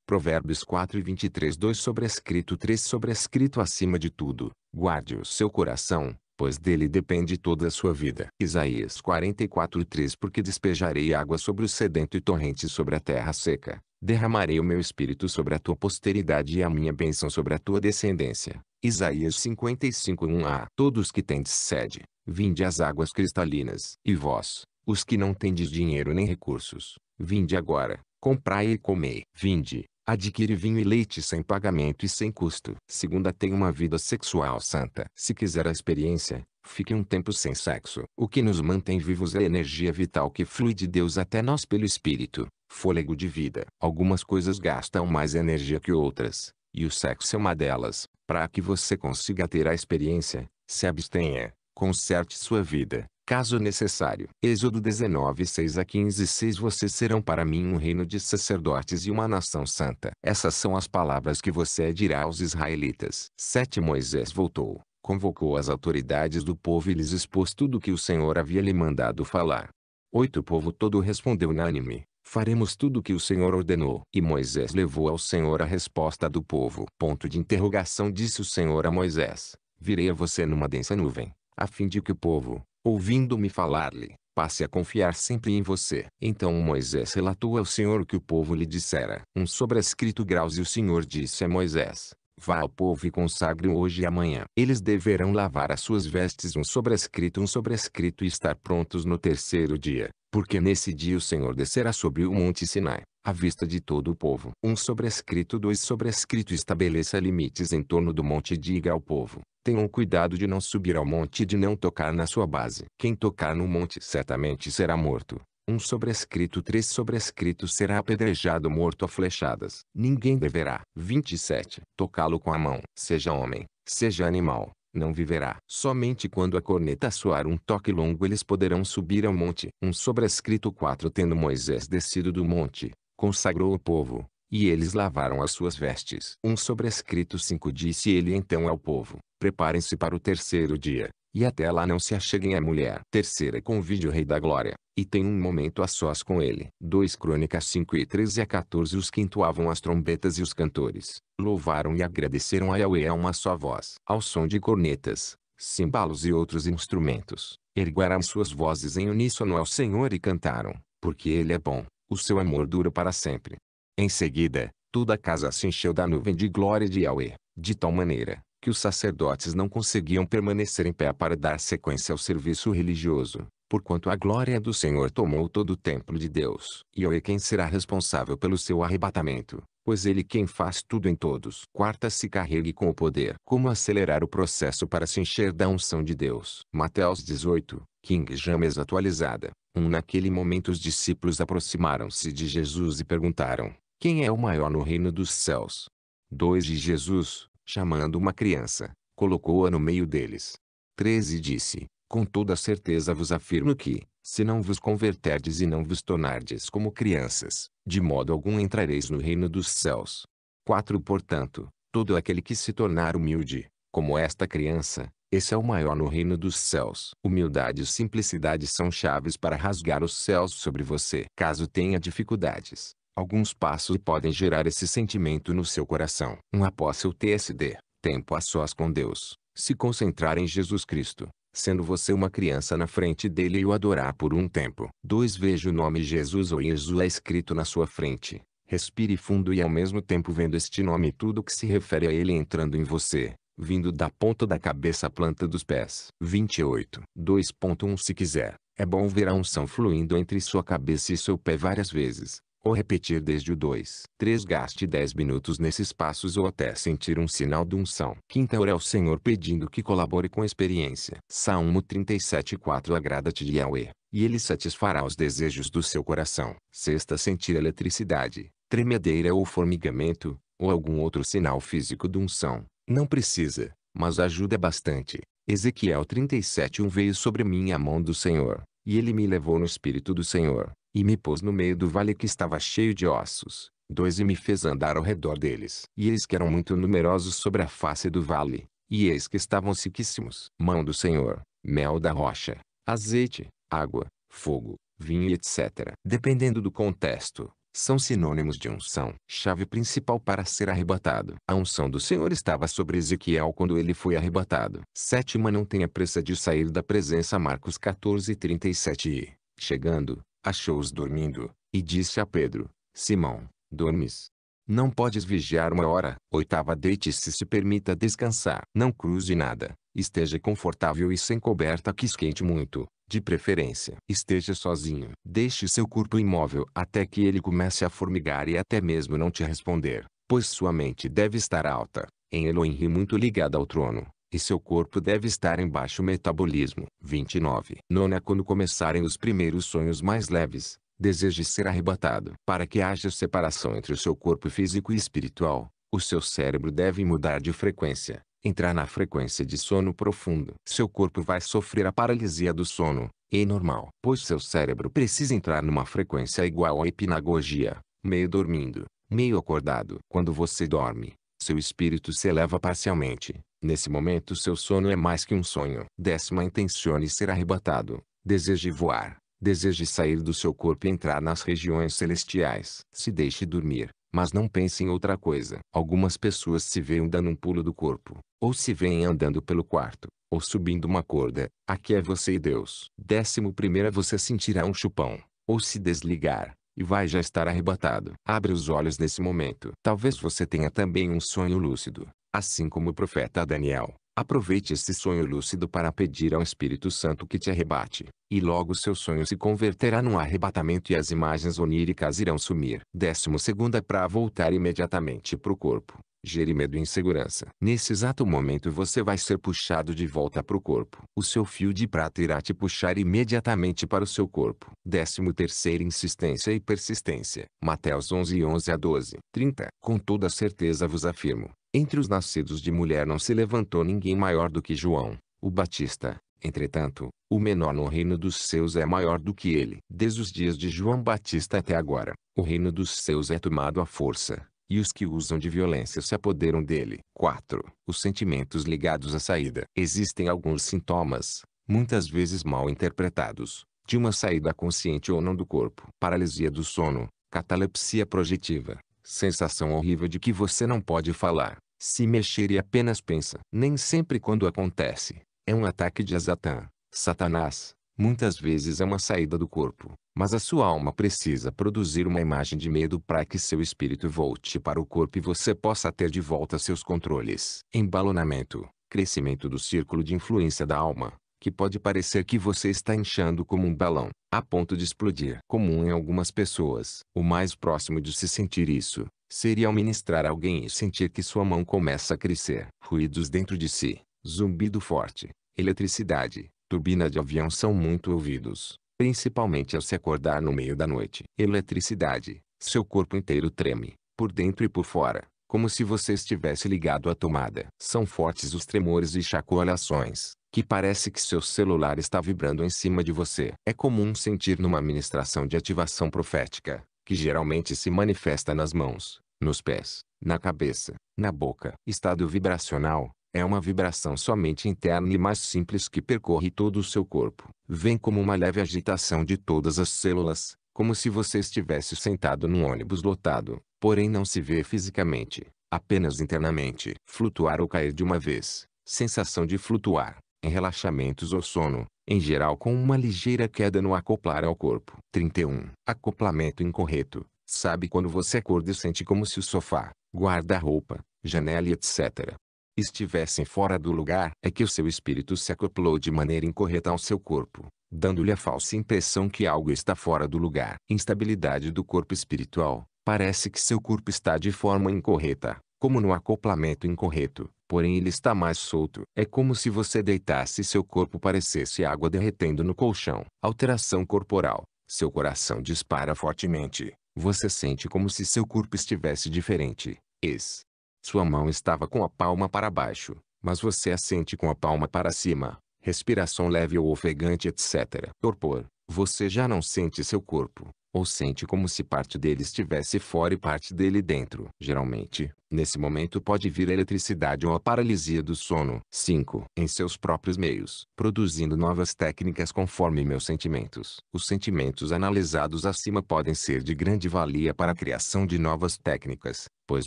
Provérbios 4 e 23 2 Sobrescrito 3 Sobrescrito acima de tudo, Guarde o seu coração, pois dele depende toda a sua vida. Isaías 44:3 Porque despejarei água sobre o sedento e torrente sobre a terra seca. Derramarei o meu espírito sobre a tua posteridade e a minha bênção sobre a tua descendência. Isaías 55:1a Todos que tendes sede, vinde às águas cristalinas. E vós, os que não tendes dinheiro nem recursos, vinde agora, comprai e comei. Vinde, Adquire vinho e leite sem pagamento e sem custo. Segunda, tenha uma vida sexual santa. Se quiser a experiência, fique um tempo sem sexo. O que nos mantém vivos é a energia vital que flui de Deus até nós pelo Espírito, fôlego de vida. Algumas coisas gastam mais energia que outras, e o sexo é uma delas. Para que você consiga ter a experiência, se abstenha, conserte sua vida caso necessário. Êxodo 19, 6 a 15 6 Vocês serão para mim um reino de sacerdotes e uma nação santa. Essas são as palavras que você dirá aos israelitas. 7 Moisés voltou, convocou as autoridades do povo e lhes expôs tudo o que o Senhor havia lhe mandado falar. 8 O povo todo respondeu unânime, faremos tudo o que o Senhor ordenou. E Moisés levou ao Senhor a resposta do povo. Ponto de interrogação disse o Senhor a Moisés, virei a você numa densa nuvem, a fim de que o povo, ouvindo-me falar-lhe, passe a confiar sempre em você. Então Moisés relatou ao Senhor o que o povo lhe dissera. Um sobrescrito graus e o Senhor disse a Moisés, Vá ao povo e consagre hoje e amanhã. Eles deverão lavar as suas vestes um sobrescrito um sobrescrito e estar prontos no terceiro dia, porque nesse dia o Senhor descerá sobre o monte Sinai, à vista de todo o povo. Um sobrescrito dois sobrescrito estabeleça limites em torno do monte e diga ao povo, tenham cuidado de não subir ao monte e de não tocar na sua base. Quem tocar no monte certamente será morto. Um sobrescrito três sobrescrito será apedrejado morto a flechadas. Ninguém deverá. 27. Tocá-lo com a mão. Seja homem, seja animal, não viverá. Somente quando a corneta soar um toque longo eles poderão subir ao monte. Um sobrescrito quatro Tendo Moisés descido do monte, consagrou o povo, e eles lavaram as suas vestes. Um sobrescrito 5 disse ele então ao povo, preparem-se para o terceiro dia, e até lá não se acheguem a mulher. Terceira convide o rei da glória, e tem um momento a sós com ele. 2 Crônicas 5 e 13 a 14 Os que entoavam as trombetas e os cantores, louvaram e agradeceram a Yahweh a uma só voz. Ao som de cornetas, cimbalos e outros instrumentos, ergueram suas vozes em uníssono ao Senhor e cantaram, porque ele é bom, o seu amor dura para sempre. Em seguida, toda a casa se encheu da nuvem de glória de Yahweh, de tal maneira que os sacerdotes não conseguiam permanecer em pé para dar sequência ao serviço religioso, porquanto a glória do Senhor tomou todo o templo de Deus. E Yahweh quem será responsável pelo seu arrebatamento, pois ele quem faz tudo em todos. Quarta se carregue com o poder. Como acelerar o processo para se encher da unção de Deus. Mateus 18, King James atualizada. Um naquele momento os discípulos aproximaram-se de Jesus e perguntaram, quem é o maior no reino dos céus? 2. De Jesus, chamando uma criança, colocou-a no meio deles. 13. Disse, com toda certeza vos afirmo que, se não vos converterdes e não vos tornardes como crianças, de modo algum entrareis no reino dos céus. 4. Portanto, todo aquele que se tornar humilde, como esta criança, esse é o maior no reino dos céus. Humildade e simplicidade são chaves para rasgar os céus sobre você. Caso tenha dificuldades, alguns passos podem gerar esse sentimento no seu coração. Um apóstolo TSD, tempo a sós com Deus, se concentrar em Jesus Cristo, sendo você uma criança na frente dele e o adorar por um tempo. 2. Veja o nome Jesus ou Jesus é escrito na sua frente. Respire fundo e ao mesmo tempo vendo este nome e tudo que se refere a ele entrando em você vindo da ponta da cabeça à planta dos pés. 28. 2.1 Se quiser, é bom ver a unção fluindo entre sua cabeça e seu pé várias vezes, ou repetir desde o 2. 3. Gaste 10 minutos nesses passos ou até sentir um sinal de unção. Quinta hora ao Senhor pedindo que colabore com a experiência. Salmo 37.4 Agrada-te de Yahweh, e ele satisfará os desejos do seu coração. Sexta sentir eletricidade, tremedeira ou formigamento, ou algum outro sinal físico de unção. Não precisa, mas ajuda bastante. Ezequiel 37 Um veio sobre mim a mão do Senhor, e ele me levou no espírito do Senhor, e me pôs no meio do vale que estava cheio de ossos, dois e me fez andar ao redor deles. E eles que eram muito numerosos sobre a face do vale, e eis que estavam sequíssimos. Mão do Senhor, mel da rocha, azeite, água, fogo, vinho etc. Dependendo do contexto, são sinônimos de unção, chave principal para ser arrebatado. A unção do Senhor estava sobre Ezequiel quando ele foi arrebatado. Sétima não tenha pressa de sair da presença Marcos 14, 37 e, chegando, achou-os dormindo, e disse a Pedro, Simão, dormes? Não podes vigiar uma hora. Oitava deite-se se permita descansar. Não cruze nada. Esteja confortável e sem coberta que esquente muito. De preferência, esteja sozinho. Deixe seu corpo imóvel até que ele comece a formigar e até mesmo não te responder, pois sua mente deve estar alta, em Elohim muito ligada ao trono, e seu corpo deve estar em baixo metabolismo. 29. Nona Quando começarem os primeiros sonhos mais leves, deseje ser arrebatado. Para que haja separação entre o seu corpo físico e espiritual, o seu cérebro deve mudar de frequência, entrar na frequência de sono profundo. Seu corpo vai sofrer a paralisia do sono, é normal, pois seu cérebro precisa entrar numa frequência igual à hipnagogia, meio dormindo, meio acordado. Quando você dorme, seu espírito se eleva parcialmente. Nesse momento seu sono é mais que um sonho. Décima intencione ser arrebatado, deseje voar. Deseje sair do seu corpo e entrar nas regiões celestiais. Se deixe dormir, mas não pense em outra coisa. Algumas pessoas se veem dando um pulo do corpo, ou se veem andando pelo quarto, ou subindo uma corda. Aqui é você e Deus. Décimo primeiro você sentirá um chupão, ou se desligar, e vai já estar arrebatado. Abre os olhos nesse momento. Talvez você tenha também um sonho lúcido, assim como o profeta Daniel. Aproveite este sonho lúcido para pedir ao Espírito Santo que te arrebate, e logo seu sonho se converterá num arrebatamento e as imagens oníricas irão sumir. Décimo segunda é para voltar imediatamente para o corpo. Gere medo e insegurança. Nesse exato momento você vai ser puxado de volta para o corpo. O seu fio de prata irá te puxar imediatamente para o seu corpo. Décimo terceira insistência e persistência. Mateus 11 11 a 12. 30. Com toda certeza vos afirmo entre os nascidos de mulher não se levantou ninguém maior do que João, o Batista. Entretanto, o menor no reino dos seus é maior do que ele. Desde os dias de João Batista até agora, o reino dos seus é tomado à força, e os que usam de violência se apoderam dele. 4. Os sentimentos ligados à saída. Existem alguns sintomas, muitas vezes mal interpretados, de uma saída consciente ou não do corpo. Paralisia do sono, catalepsia projetiva, Sensação horrível de que você não pode falar, se mexer e apenas pensa. Nem sempre quando acontece, é um ataque de Azatã, Satanás. Muitas vezes é uma saída do corpo, mas a sua alma precisa produzir uma imagem de medo para que seu espírito volte para o corpo e você possa ter de volta seus controles. Embalonamento, crescimento do círculo de influência da alma, que pode parecer que você está inchando como um balão, a ponto de explodir. Comum em algumas pessoas. O mais próximo de se sentir isso, seria ao ministrar alguém e sentir que sua mão começa a crescer. Ruídos dentro de si, zumbido forte, eletricidade, turbina de avião são muito ouvidos, principalmente ao se acordar no meio da noite. Eletricidade, seu corpo inteiro treme, por dentro e por fora como se você estivesse ligado à tomada. São fortes os tremores e chacoalhações, que parece que seu celular está vibrando em cima de você. É comum sentir numa ministração de ativação profética, que geralmente se manifesta nas mãos, nos pés, na cabeça, na boca. Estado vibracional é uma vibração somente interna e mais simples que percorre todo o seu corpo. Vem como uma leve agitação de todas as células, como se você estivesse sentado num ônibus lotado, porém não se vê fisicamente, apenas internamente. Flutuar ou cair de uma vez. Sensação de flutuar em relaxamentos ou sono, em geral com uma ligeira queda no acoplar ao corpo. 31. Acoplamento incorreto. Sabe quando você acorda e sente como se o sofá, guarda-roupa, janela etc. estivessem fora do lugar? É que o seu espírito se acoplou de maneira incorreta ao seu corpo, dando-lhe a falsa impressão que algo está fora do lugar. Instabilidade do corpo espiritual. Parece que seu corpo está de forma incorreta, como no acoplamento incorreto porém ele está mais solto. É como se você deitasse e seu corpo parecesse água derretendo no colchão. Alteração corporal. Seu coração dispara fortemente. Você sente como se seu corpo estivesse diferente. Ex. Sua mão estava com a palma para baixo, mas você a sente com a palma para cima. Respiração leve ou ofegante etc. Torpor. Você já não sente seu corpo ou sente como se parte dele estivesse fora e parte dele dentro. Geralmente, nesse momento pode vir a eletricidade ou a paralisia do sono. 5. Em seus próprios meios, produzindo novas técnicas conforme meus sentimentos. Os sentimentos analisados acima podem ser de grande valia para a criação de novas técnicas, pois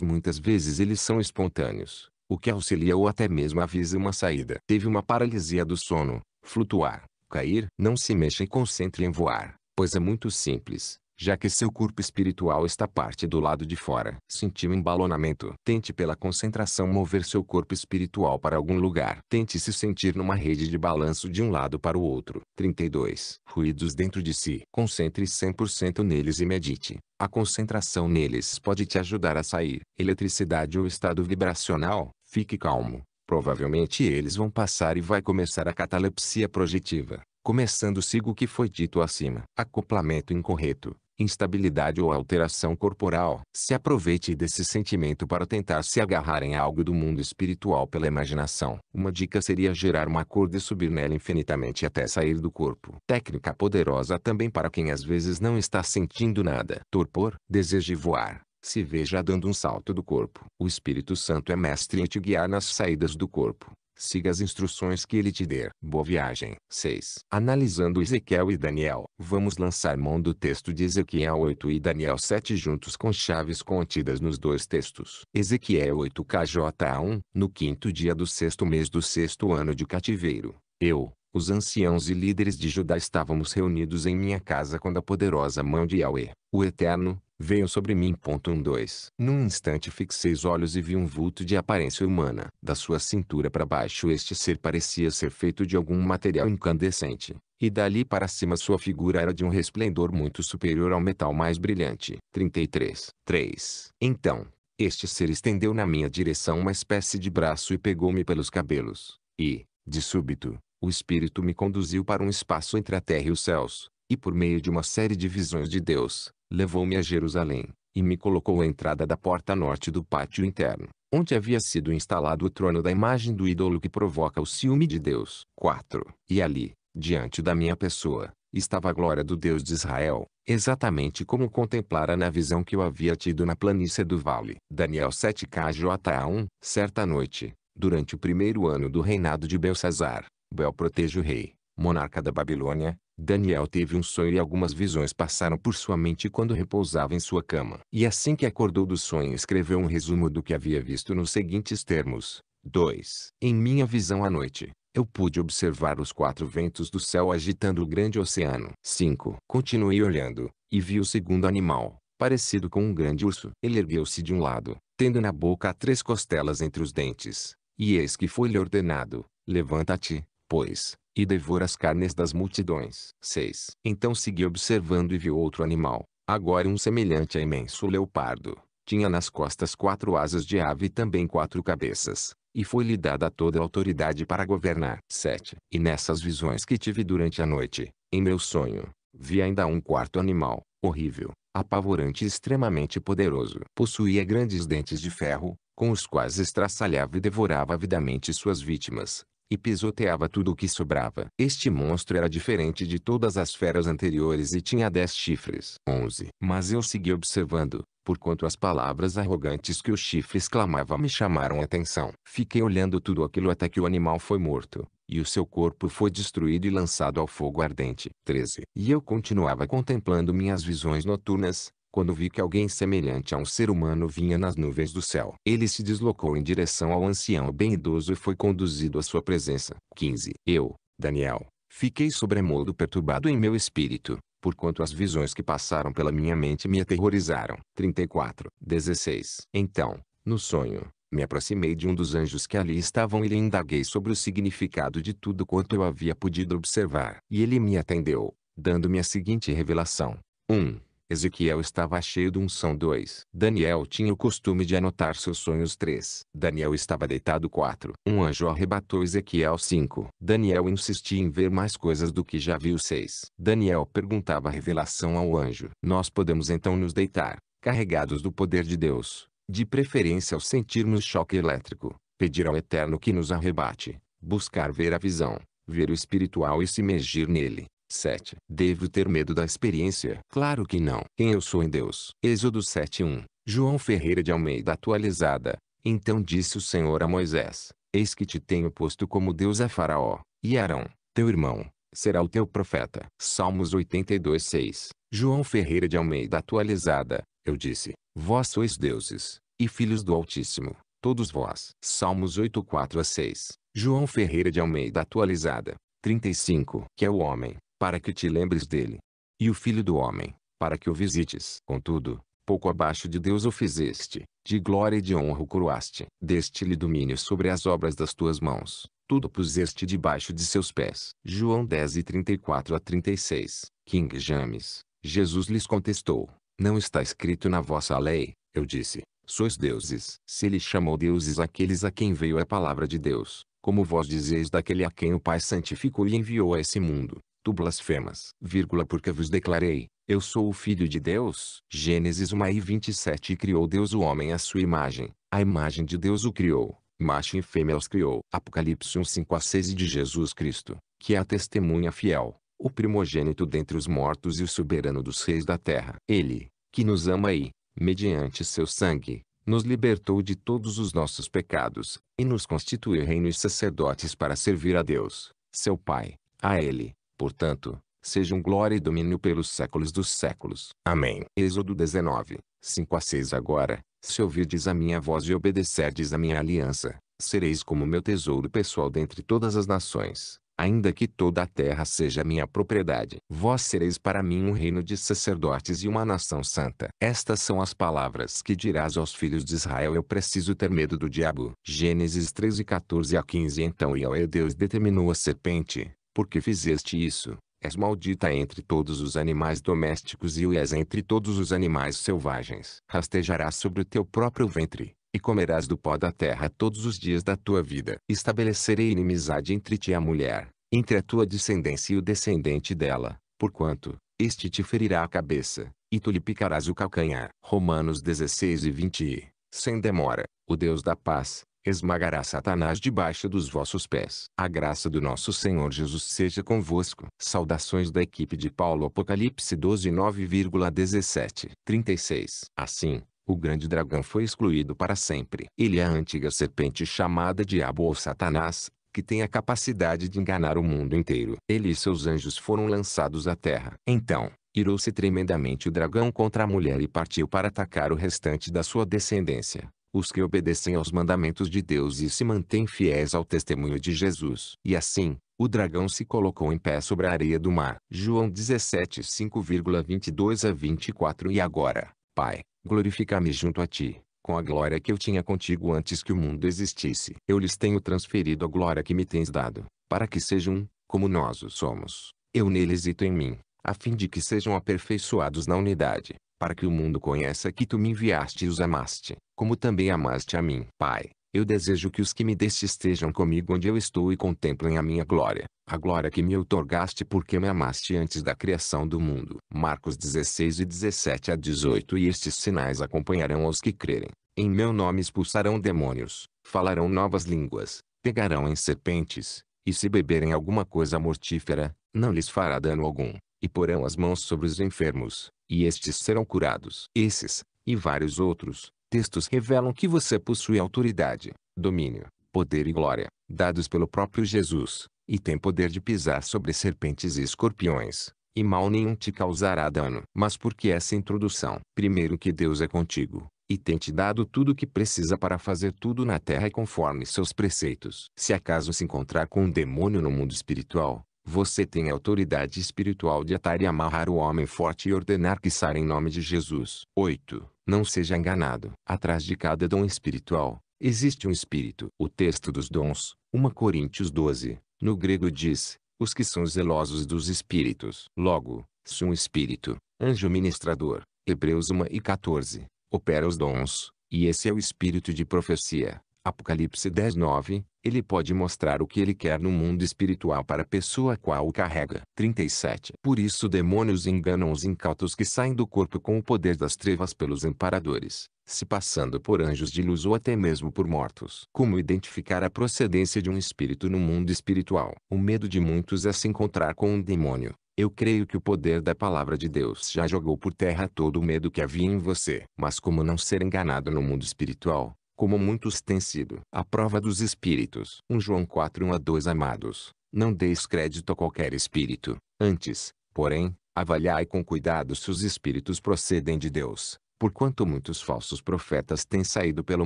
muitas vezes eles são espontâneos. O que auxilia ou até mesmo avisa uma saída. Teve uma paralisia do sono, flutuar, cair, não se mexa e concentre em voar pois é muito simples, já que seu corpo espiritual está parte do lado de fora. Sentiu embalonamento. Tente pela concentração mover seu corpo espiritual para algum lugar. Tente se sentir numa rede de balanço de um lado para o outro. 32. Ruídos dentro de si. Concentre 100% neles e medite. A concentração neles pode te ajudar a sair. Eletricidade ou estado vibracional. Fique calmo. Provavelmente eles vão passar e vai começar a catalepsia projetiva. Começando sigo o que foi dito acima. Acoplamento incorreto, instabilidade ou alteração corporal. Se aproveite desse sentimento para tentar se agarrar em algo do mundo espiritual pela imaginação. Uma dica seria gerar uma cor e subir nela infinitamente até sair do corpo. Técnica poderosa também para quem às vezes não está sentindo nada. Torpor, de voar se veja dando um salto do corpo. O Espírito Santo é mestre em te guiar nas saídas do corpo. Siga as instruções que ele te der. Boa viagem. 6. Analisando Ezequiel e Daniel. Vamos lançar mão do texto de Ezequiel 8 e Daniel 7 juntos com chaves contidas nos dois textos. Ezequiel 8 KJ 1. No quinto dia do sexto mês do sexto ano de cativeiro. Eu, os anciãos e líderes de Judá estávamos reunidos em minha casa quando a poderosa mão de Yahweh, o Eterno, veio sobre mim. 12. Num instante fixei os olhos e vi um vulto de aparência humana. Da sua cintura para baixo este ser parecia ser feito de algum material incandescente, e dali para cima sua figura era de um resplendor muito superior ao metal mais brilhante. 33. 3. Então, este ser estendeu na minha direção uma espécie de braço e pegou-me pelos cabelos, e, de súbito, o Espírito me conduziu para um espaço entre a terra e os céus, e por meio de uma série de visões de Deus, levou-me a Jerusalém, e me colocou à entrada da porta norte do pátio interno, onde havia sido instalado o trono da imagem do ídolo que provoca o ciúme de Deus. 4. E ali, diante da minha pessoa, estava a glória do Deus de Israel, exatamente como contemplara na visão que eu havia tido na planície do vale. Daniel 7 KJA 1 Certa noite, durante o primeiro ano do reinado de Belsazar, Bel protege o rei, monarca da Babilônia. Daniel teve um sonho e algumas visões passaram por sua mente quando repousava em sua cama. E assim que acordou do sonho escreveu um resumo do que havia visto nos seguintes termos. 2. Em minha visão à noite, eu pude observar os quatro ventos do céu agitando o grande oceano. 5. Continuei olhando, e vi o segundo animal, parecido com um grande urso. Ele ergueu-se de um lado, tendo na boca três costelas entre os dentes. E eis que foi-lhe ordenado, levanta-te, pois, e devora as carnes das multidões. 6. Então segui observando e vi outro animal, agora um semelhante a imenso leopardo. Tinha nas costas quatro asas de ave e também quatro cabeças, e foi-lhe dada toda a autoridade para governar. 7. E nessas visões que tive durante a noite, em meu sonho, vi ainda um quarto animal, horrível, apavorante e extremamente poderoso. Possuía grandes dentes de ferro, com os quais estraçalhava e devorava avidamente suas vítimas, e pisoteava tudo o que sobrava. Este monstro era diferente de todas as feras anteriores e tinha dez chifres. 11. Mas eu segui observando, porquanto as palavras arrogantes que o chifre exclamava me chamaram a atenção. Fiquei olhando tudo aquilo até que o animal foi morto, e o seu corpo foi destruído e lançado ao fogo ardente. 13. E eu continuava contemplando minhas visões noturnas, quando vi que alguém semelhante a um ser humano vinha nas nuvens do céu. Ele se deslocou em direção ao ancião bem idoso e foi conduzido à sua presença. 15. Eu, Daniel, fiquei sobremodo perturbado em meu espírito, porquanto as visões que passaram pela minha mente me aterrorizaram. 34. 16. Então, no sonho, me aproximei de um dos anjos que ali estavam e lhe indaguei sobre o significado de tudo quanto eu havia podido observar. E ele me atendeu, dando-me a seguinte revelação. 1. Um, Ezequiel estava cheio de são 2. Daniel tinha o costume de anotar seus sonhos 3. Daniel estava deitado 4. Um anjo arrebatou Ezequiel 5. Daniel insistia em ver mais coisas do que já viu 6. Daniel perguntava a revelação ao anjo. Nós podemos então nos deitar, carregados do poder de Deus, de preferência ao sentirmos choque elétrico, pedir ao Eterno que nos arrebate, buscar ver a visão, ver o espiritual e se mergir nele. 7. Devo ter medo da experiência? Claro que não. Quem eu sou em Deus? Êxodo 7.1. João Ferreira de Almeida atualizada. Então disse o Senhor a Moisés, Eis que te tenho posto como Deus a é Faraó, e Arão, teu irmão, será o teu profeta. Salmos 82:6. João Ferreira de Almeida atualizada. Eu disse: Vós sois deuses e filhos do Altíssimo, todos vós. Salmos 4 a 6. João Ferreira de Almeida atualizada. 35. Que é o homem, para que te lembres dele. E o Filho do Homem, para que o visites. Contudo, pouco abaixo de Deus o fizeste, de glória e de honra o coroaste. Deste-lhe domínio sobre as obras das tuas mãos, tudo puseste debaixo de seus pés. João 10 e 34 a 36, King James, Jesus lhes contestou, não está escrito na vossa lei, eu disse, sois deuses. Se ele chamou deuses aqueles a quem veio a palavra de Deus, como vós dizeis daquele a quem o Pai santificou e enviou a esse mundo. Tu blasfemas, vírgula, porque vos declarei, eu sou o Filho de Deus. Gênesis 1 e 27 E criou Deus o homem à sua imagem, a imagem de Deus o criou, macho e fêmea os criou. Apocalipse 1 5 a 6 de Jesus Cristo, que é a testemunha fiel, o primogênito dentre os mortos e o soberano dos reis da terra. Ele, que nos ama e, mediante seu sangue, nos libertou de todos os nossos pecados, e nos constituiu reino e sacerdotes para servir a Deus, seu Pai. A Ele, portanto, sejam glória e domínio pelos séculos dos séculos. Amém. Êxodo 19, 5 a 6 Agora, se ouvirdes a minha voz e obedecerdes a minha aliança, sereis como meu tesouro pessoal dentre todas as nações, ainda que toda a terra seja minha propriedade. Vós sereis para mim um reino de sacerdotes e uma nação santa. Estas são as palavras que dirás aos filhos de Israel. Eu preciso ter medo do diabo. Gênesis 13, 14 a 15 Então Yahweh Deus determinou a serpente, porque fizeste isso, és maldita entre todos os animais domésticos e o és entre todos os animais selvagens. Rastejarás sobre o teu próprio ventre, e comerás do pó da terra todos os dias da tua vida. Estabelecerei inimizade entre ti e a mulher, entre a tua descendência e o descendente dela, porquanto, este te ferirá a cabeça, e tu lhe picarás o calcanhar. Romanos 16 e 20 Sem demora, o Deus da paz, esmagará Satanás debaixo dos vossos pés. A graça do nosso Senhor Jesus seja convosco. Saudações da equipe de Paulo Apocalipse 12 9,17 36 Assim, o grande dragão foi excluído para sempre. Ele é a antiga serpente chamada Diabo ou Satanás, que tem a capacidade de enganar o mundo inteiro. Ele e seus anjos foram lançados à terra. Então, irou-se tremendamente o dragão contra a mulher e partiu para atacar o restante da sua descendência os que obedecem aos mandamentos de Deus e se mantêm fiéis ao testemunho de Jesus. E assim, o dragão se colocou em pé sobre a areia do mar. João 17, 5,22 a 24 E agora, Pai, glorifica-me junto a ti, com a glória que eu tinha contigo antes que o mundo existisse. Eu lhes tenho transferido a glória que me tens dado, para que sejam, como nós o somos, eu neles e tu em mim, a fim de que sejam aperfeiçoados na unidade, para que o mundo conheça que tu me enviaste e os amaste, como também amaste a mim. Pai, eu desejo que os que me deste estejam comigo onde eu estou e contemplem a minha glória, a glória que me outorgaste porque me amaste antes da criação do mundo. Marcos 16 e 17 a 18 E estes sinais acompanharão aos que crerem. Em meu nome expulsarão demônios, falarão novas línguas, pegarão em serpentes, e se beberem alguma coisa mortífera, não lhes fará dano algum, e porão as mãos sobre os enfermos, e estes serão curados. Esses, e vários outros, textos revelam que você possui autoridade, domínio, poder e glória, dados pelo próprio Jesus, e tem poder de pisar sobre serpentes e escorpiões, e mal nenhum te causará dano. Mas por que essa introdução? Primeiro que Deus é contigo, e tem te dado tudo o que precisa para fazer tudo na terra conforme seus preceitos. Se acaso se encontrar com um demônio no mundo espiritual, você tem autoridade espiritual de atar e amarrar o homem forte e ordenar que saia em nome de Jesus. 8. Não seja enganado. Atrás de cada dom espiritual, existe um espírito. O texto dos dons, 1 Coríntios 12, no grego diz, os que são zelosos dos espíritos. Logo, se um espírito, anjo ministrador, Hebreus 1 e 14, opera os dons, e esse é o espírito de profecia. Apocalipse 19, ele pode mostrar o que ele quer no mundo espiritual para a pessoa a qual o carrega. 37. Por isso demônios enganam os incautos que saem do corpo com o poder das trevas pelos amparadores, se passando por anjos de luz ou até mesmo por mortos. Como identificar a procedência de um espírito no mundo espiritual? O medo de muitos é se encontrar com um demônio. Eu creio que o poder da palavra de Deus já jogou por terra todo o medo que havia em você. Mas como não ser enganado no mundo espiritual? como muitos têm sido. A prova dos espíritos. 1 João 4 1 a 2 Amados, não deis crédito a qualquer espírito, antes, porém, avaliai com cuidado se os espíritos procedem de Deus, porquanto muitos falsos profetas têm saído pelo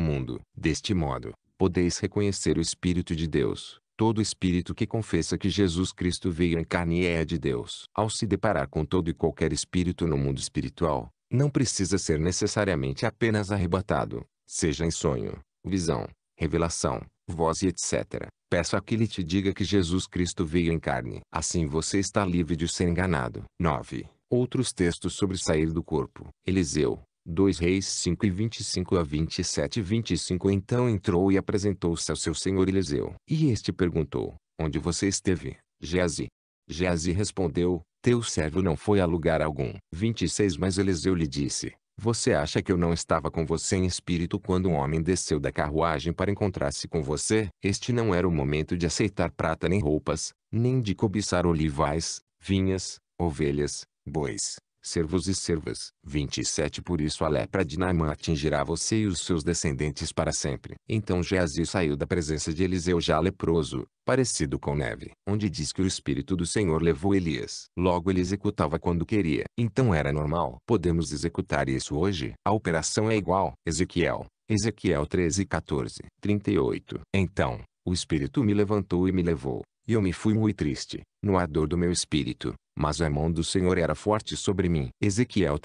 mundo. Deste modo, podeis reconhecer o Espírito de Deus. Todo espírito que confessa que Jesus Cristo veio em carne é de Deus. Ao se deparar com todo e qualquer espírito no mundo espiritual, não precisa ser necessariamente apenas arrebatado, seja em sonho, visão, revelação, voz e etc. Peça que ele te diga que Jesus Cristo veio em carne. Assim você está livre de ser enganado. 9. Outros textos sobre sair do corpo. Eliseu, 2 Reis 5 e 25 a 27 e 25 Então entrou e apresentou-se ao seu senhor Eliseu. E este perguntou, onde você esteve, Geazi? Geazi respondeu, teu servo não foi a lugar algum. 26 Mas Eliseu lhe disse, você acha que eu não estava com você em espírito quando um homem desceu da carruagem para encontrar-se com você? Este não era o momento de aceitar prata nem roupas, nem de cobiçar olivais, vinhas, ovelhas, bois, servos e servas. 27 Por isso a lepra de Naamã atingirá você e os seus descendentes para sempre. Então Geazi saiu da presença de Eliseu já leproso, parecido com neve, onde diz que o Espírito do Senhor levou Elias. Logo ele executava quando queria. Então era normal. Podemos executar isso hoje? A operação é igual. Ezequiel. Ezequiel 13 14. 38. Então, o Espírito me levantou e me levou e eu me fui muito triste, no ardor do meu espírito, mas a mão do Senhor era forte sobre mim. Ezequiel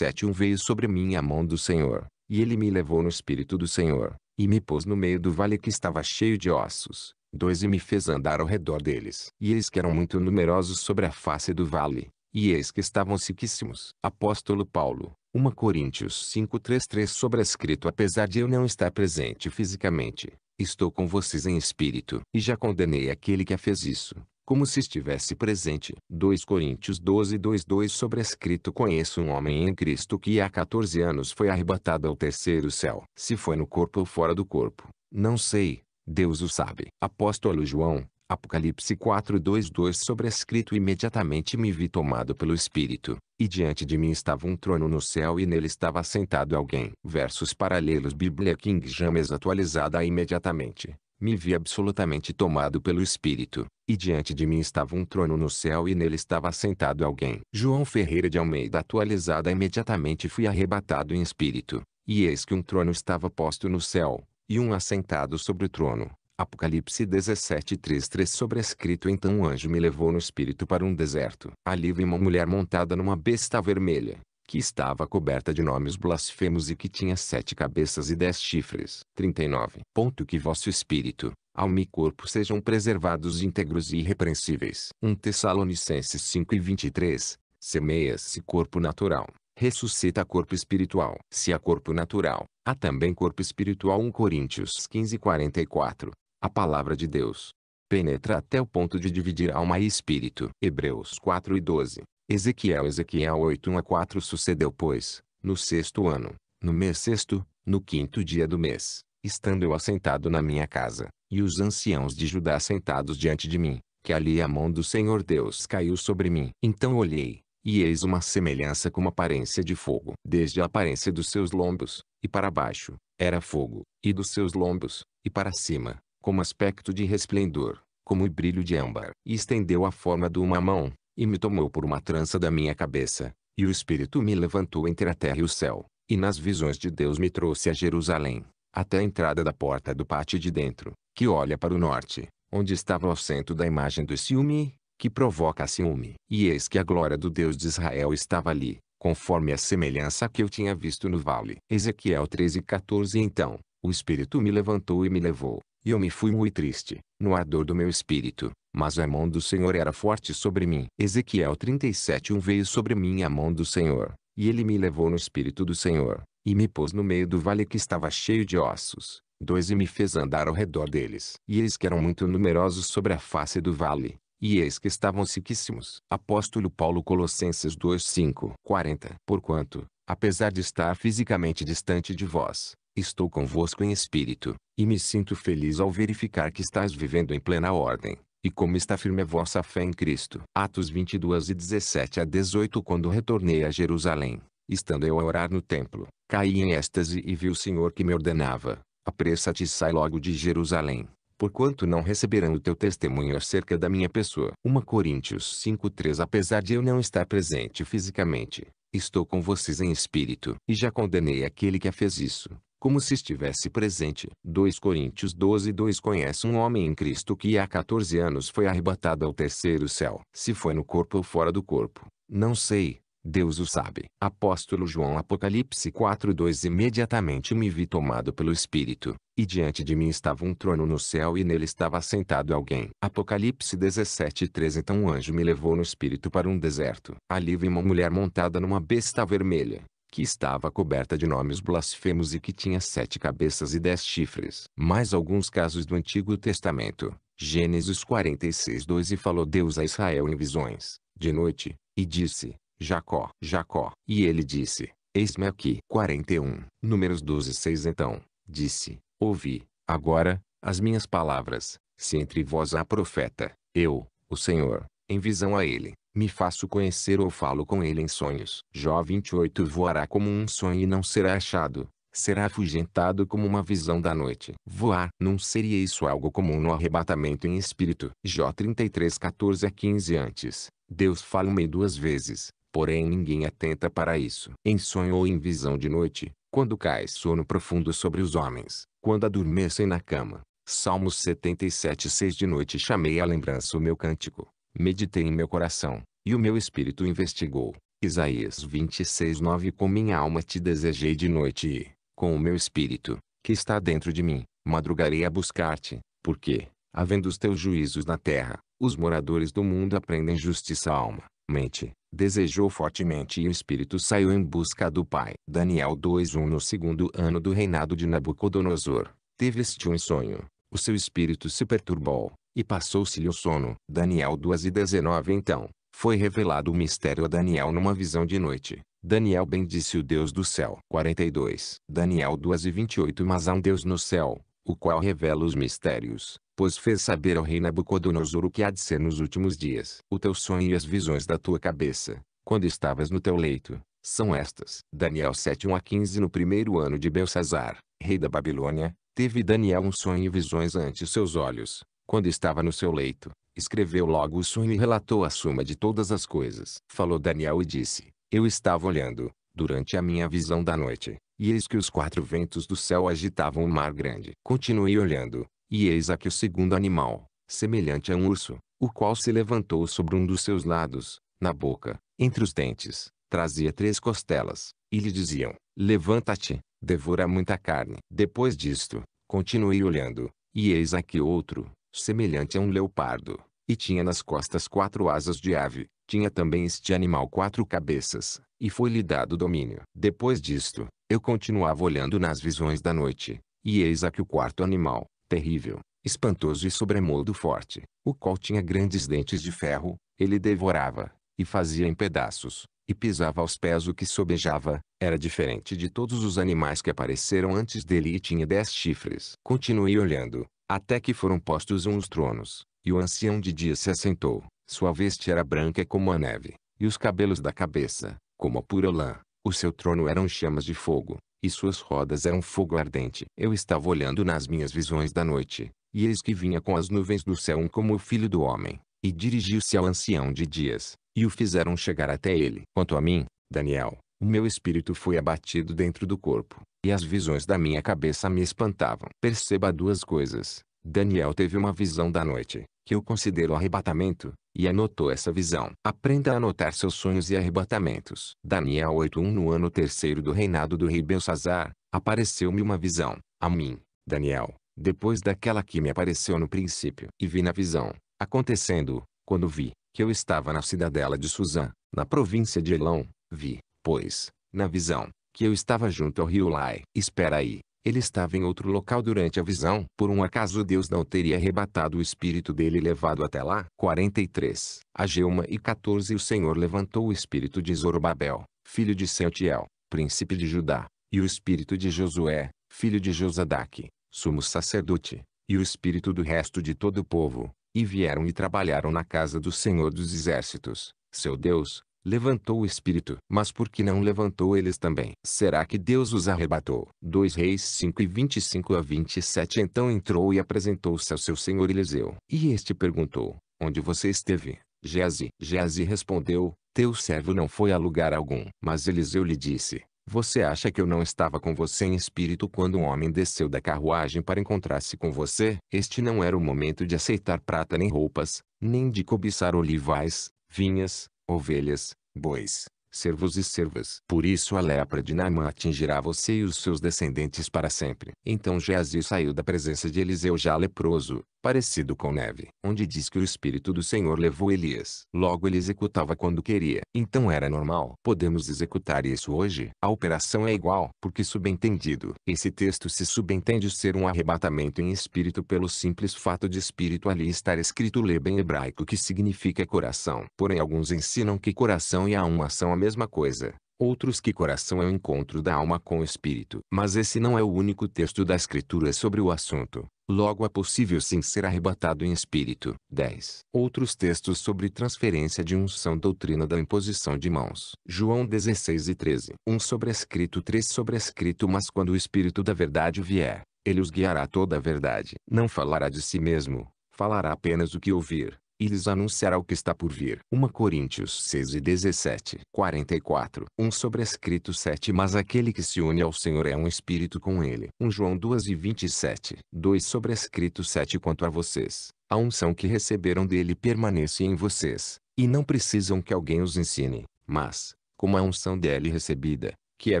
1 Veio sobre mim a mão do Senhor, e ele me levou no espírito do Senhor, e me pôs no meio do vale que estava cheio de ossos, dois e me fez andar ao redor deles. E eles que eram muito numerosos sobre a face do vale, e eis que estavam sequíssimos. Apóstolo Paulo, 1 Coríntios 5:33 sobre escrito apesar de eu não estar presente fisicamente, Estou com vocês em espírito, e já condenei aquele que fez isso, como se estivesse presente. 2 Coríntios 12, 2, 2 Sobrescrito Conheço um homem em Cristo que há 14 anos foi arrebatado ao terceiro céu. Se foi no corpo ou fora do corpo, não sei, Deus o sabe. Apóstolo João, Apocalipse 4:22 sobrescrito imediatamente me vi tomado pelo Espírito, e diante de mim estava um trono no céu e nele estava sentado alguém. Versos paralelos Bíblia King James atualizada imediatamente. Me vi absolutamente tomado pelo Espírito, e diante de mim estava um trono no céu e nele estava sentado alguém. João Ferreira de Almeida atualizada imediatamente fui arrebatado em espírito, e eis que um trono estava posto no céu, e um assentado sobre o trono Apocalipse 3:3 sobrescrito Então um anjo me levou no espírito para um deserto. Ali vi uma mulher montada numa besta vermelha, que estava coberta de nomes blasfemos e que tinha sete cabeças e dez chifres. 39. Ponto que vosso espírito, alma e corpo sejam preservados íntegros e irrepreensíveis. 1 Tessalonicenses 5 e 23. Semeia-se corpo natural, ressuscita corpo espiritual. Se há corpo natural, há também corpo espiritual. 1 Coríntios 15 44. A palavra de Deus penetra até o ponto de dividir alma e espírito. Hebreus 4 e 12. Ezequiel Ezequiel 8 1 a 4 Sucedeu pois, no sexto ano, no mês sexto, no quinto dia do mês, estando eu assentado na minha casa, e os anciãos de Judá sentados diante de mim, que ali a mão do Senhor Deus caiu sobre mim. Então olhei, e eis uma semelhança com uma aparência de fogo. Desde a aparência dos seus lombos, e para baixo, era fogo, e dos seus lombos, e para cima, como aspecto de resplendor, como brilho de âmbar. E estendeu a forma de uma mão, e me tomou por uma trança da minha cabeça, e o Espírito me levantou entre a terra e o céu, e nas visões de Deus me trouxe a Jerusalém, até a entrada da porta do pátio de dentro, que olha para o norte, onde estava o centro da imagem do ciúme, que provoca ciúme. E eis que a glória do Deus de Israel estava ali, conforme a semelhança que eu tinha visto no vale. Ezequiel 13 14 Então, o Espírito me levantou e me levou, e eu me fui muito triste, no ardor do meu espírito, mas a mão do Senhor era forte sobre mim. Ezequiel 37 1 Veio sobre mim a mão do Senhor, e ele me levou no espírito do Senhor, e me pôs no meio do vale que estava cheio de ossos, dois e me fez andar ao redor deles. E eles que eram muito numerosos sobre a face do vale, e eis que estavam siquíssimos. Apóstolo Paulo Colossenses 2 5 40 Porquanto, apesar de estar fisicamente distante de vós, Estou convosco em espírito, e me sinto feliz ao verificar que estás vivendo em plena ordem, e como está firme a vossa fé em Cristo. Atos 22 e 17 a 18 Quando retornei a Jerusalém, estando eu a orar no templo, caí em êxtase e vi o Senhor que me ordenava, apressa-te e sai logo de Jerusalém, porquanto não receberão o teu testemunho acerca da minha pessoa. 1 Coríntios 5:3 Apesar de eu não estar presente fisicamente, estou com vocês em espírito, e já condenei aquele que fez isso, como se estivesse presente. 2 Coríntios 12 2 Conhece um homem em Cristo que há 14 anos foi arrebatado ao terceiro céu. Se foi no corpo ou fora do corpo, não sei, Deus o sabe. Apóstolo João Apocalipse 4 2 Imediatamente me vi tomado pelo Espírito, e diante de mim estava um trono no céu e nele estava sentado alguém. Apocalipse 17 3 Então um anjo me levou no Espírito para um deserto. Ali vi uma mulher montada numa besta vermelha que estava coberta de nomes blasfemos e que tinha sete cabeças e dez chifres. Mais alguns casos do Antigo Testamento. Gênesis 46 2 E falou Deus a Israel em visões, de noite, e disse, Jacó, Jacó. E ele disse, Eis-me aqui. 41. Números 12 6 Então, disse, Ouvi, agora, as minhas palavras, se entre vós há profeta, eu, o Senhor, em visão a ele, me faço conhecer ou falo com ele em sonhos. Jó 28 Voará como um sonho e não será achado. Será afugentado como uma visão da noite. Voar. Não seria isso algo comum no arrebatamento em espírito. Jó 33 14 a 15 antes. Deus fala-me duas vezes, porém ninguém atenta para isso. Em sonho ou em visão de noite, quando cai sono profundo sobre os homens, quando adormecem na cama. Salmos 77 6 De noite chamei à lembrança o meu cântico, meditei em meu coração, e o meu espírito investigou. Isaías 26 9 Com minha alma te desejei de noite e, com o meu espírito, que está dentro de mim, madrugarei a buscar-te, porque, havendo os teus juízos na terra, os moradores do mundo aprendem justiça alma, mente, desejou fortemente e o espírito saiu em busca do pai. Daniel 2:1 No segundo ano do reinado de Nabucodonosor, teve este um sonho, o seu espírito se perturbou, e passou-se-lhe o sono. Daniel 2 e 19 Então, foi revelado o mistério a Daniel numa visão de noite. Daniel bendisse o Deus do céu. 42. Daniel 2 e 28 Mas há um Deus no céu, o qual revela os mistérios, pois fez saber ao rei Nabucodonosor o que há de ser nos últimos dias. O teu sonho e as visões da tua cabeça, quando estavas no teu leito, são estas. Daniel 7 1 a 15 No primeiro ano de Belsazar, rei da Babilônia, Teve Daniel um sonho e visões ante seus olhos, quando estava no seu leito. Escreveu logo o sonho e relatou a suma de todas as coisas. Falou Daniel e disse, Eu estava olhando, durante a minha visão da noite, e eis que os quatro ventos do céu agitavam o um mar grande. Continuei olhando, e eis aqui o segundo animal, semelhante a um urso, o qual se levantou sobre um dos seus lados, na boca, entre os dentes, trazia três costelas, e lhe diziam, Levanta-te, devora muita carne. Depois disto, continuei olhando, e eis aqui outro, semelhante a um leopardo, e tinha nas costas quatro asas de ave, tinha também este animal quatro cabeças, e foi-lhe dado domínio. Depois disto, eu continuava olhando nas visões da noite, e eis aqui o quarto animal, terrível, espantoso e sobremodo forte, o qual tinha grandes dentes de ferro, ele devorava, e fazia em pedaços, e pisava aos pés o que sobejava, era diferente de todos os animais que apareceram antes dele e tinha dez chifres. Continuei olhando, até que foram postos uns tronos, e o ancião de dia se assentou. Sua veste era branca como a neve, e os cabelos da cabeça, como a pura lã. O seu trono eram chamas de fogo, e suas rodas eram fogo ardente. Eu estava olhando nas minhas visões da noite, e eis que vinha com as nuvens do céu um como o filho do homem. E dirigiu-se ao ancião de Dias, e o fizeram chegar até ele. Quanto a mim, Daniel, o meu espírito foi abatido dentro do corpo, e as visões da minha cabeça me espantavam. Perceba duas coisas. Daniel teve uma visão da noite, que eu considero arrebatamento, e anotou essa visão. Aprenda a anotar seus sonhos e arrebatamentos. Daniel 8.1 No ano terceiro do reinado do rei Belsazar, apareceu-me uma visão, a mim, Daniel, depois daquela que me apareceu no princípio. E vi na visão, Acontecendo, quando vi, que eu estava na cidadela de Suzã, na província de Elão, vi, pois, na visão, que eu estava junto ao rio Lai. Espera aí, ele estava em outro local durante a visão. Por um acaso Deus não teria arrebatado o espírito dele e levado até lá? 43. A Geuma e 14 O Senhor levantou o espírito de Zorobabel, filho de Sealtiel, príncipe de Judá, e o espírito de Josué, filho de Josadaque, sumo sacerdote, e o espírito do resto de todo o povo, e vieram e trabalharam na casa do Senhor dos Exércitos, seu Deus, levantou o espírito. Mas por que não levantou eles também? Será que Deus os arrebatou? 2 Reis 5 e 25 a 27 Então entrou e apresentou-se ao seu senhor Eliseu. E este perguntou, onde você esteve? Geazi. Geazi respondeu, teu servo não foi a lugar algum. Mas Eliseu lhe disse, você acha que eu não estava com você em espírito quando um homem desceu da carruagem para encontrar-se com você? Este não era o momento de aceitar prata nem roupas, nem de cobiçar olivais, vinhas, ovelhas, bois, servos e servas. Por isso a lepra de Naamã atingirá você e os seus descendentes para sempre. Então Geazi saiu da presença de Eliseu já leproso, parecido com neve, onde diz que o Espírito do Senhor levou Elias. Logo ele executava quando queria. Então era normal. Podemos executar isso hoje? A operação é igual, porque subentendido. Esse texto se subentende ser um arrebatamento em espírito pelo simples fato de espírito ali estar escrito leba em hebraico que significa coração. Porém alguns ensinam que coração e alma são a mesma mesma coisa. Outros que coração é o encontro da alma com o espírito. Mas esse não é o único texto da escritura sobre o assunto. Logo é possível sim ser arrebatado em espírito. 10. Outros textos sobre transferência de unção doutrina da imposição de mãos. João 16 e 13. 1 sobrescrito 3 sobrescrito mas quando o espírito da verdade vier, ele os guiará a toda a verdade. Não falará de si mesmo, falará apenas o que ouvir e lhes anunciará o que está por vir. 1 Coríntios 6 e 17. 44. Um sobrescrito 7 Mas aquele que se une ao Senhor é um espírito com ele. 1 João 2 e 27. 2 sobrescrito 7 Quanto a vocês, a unção que receberam dele permanece em vocês, e não precisam que alguém os ensine, mas, como a unção dele é recebida, que é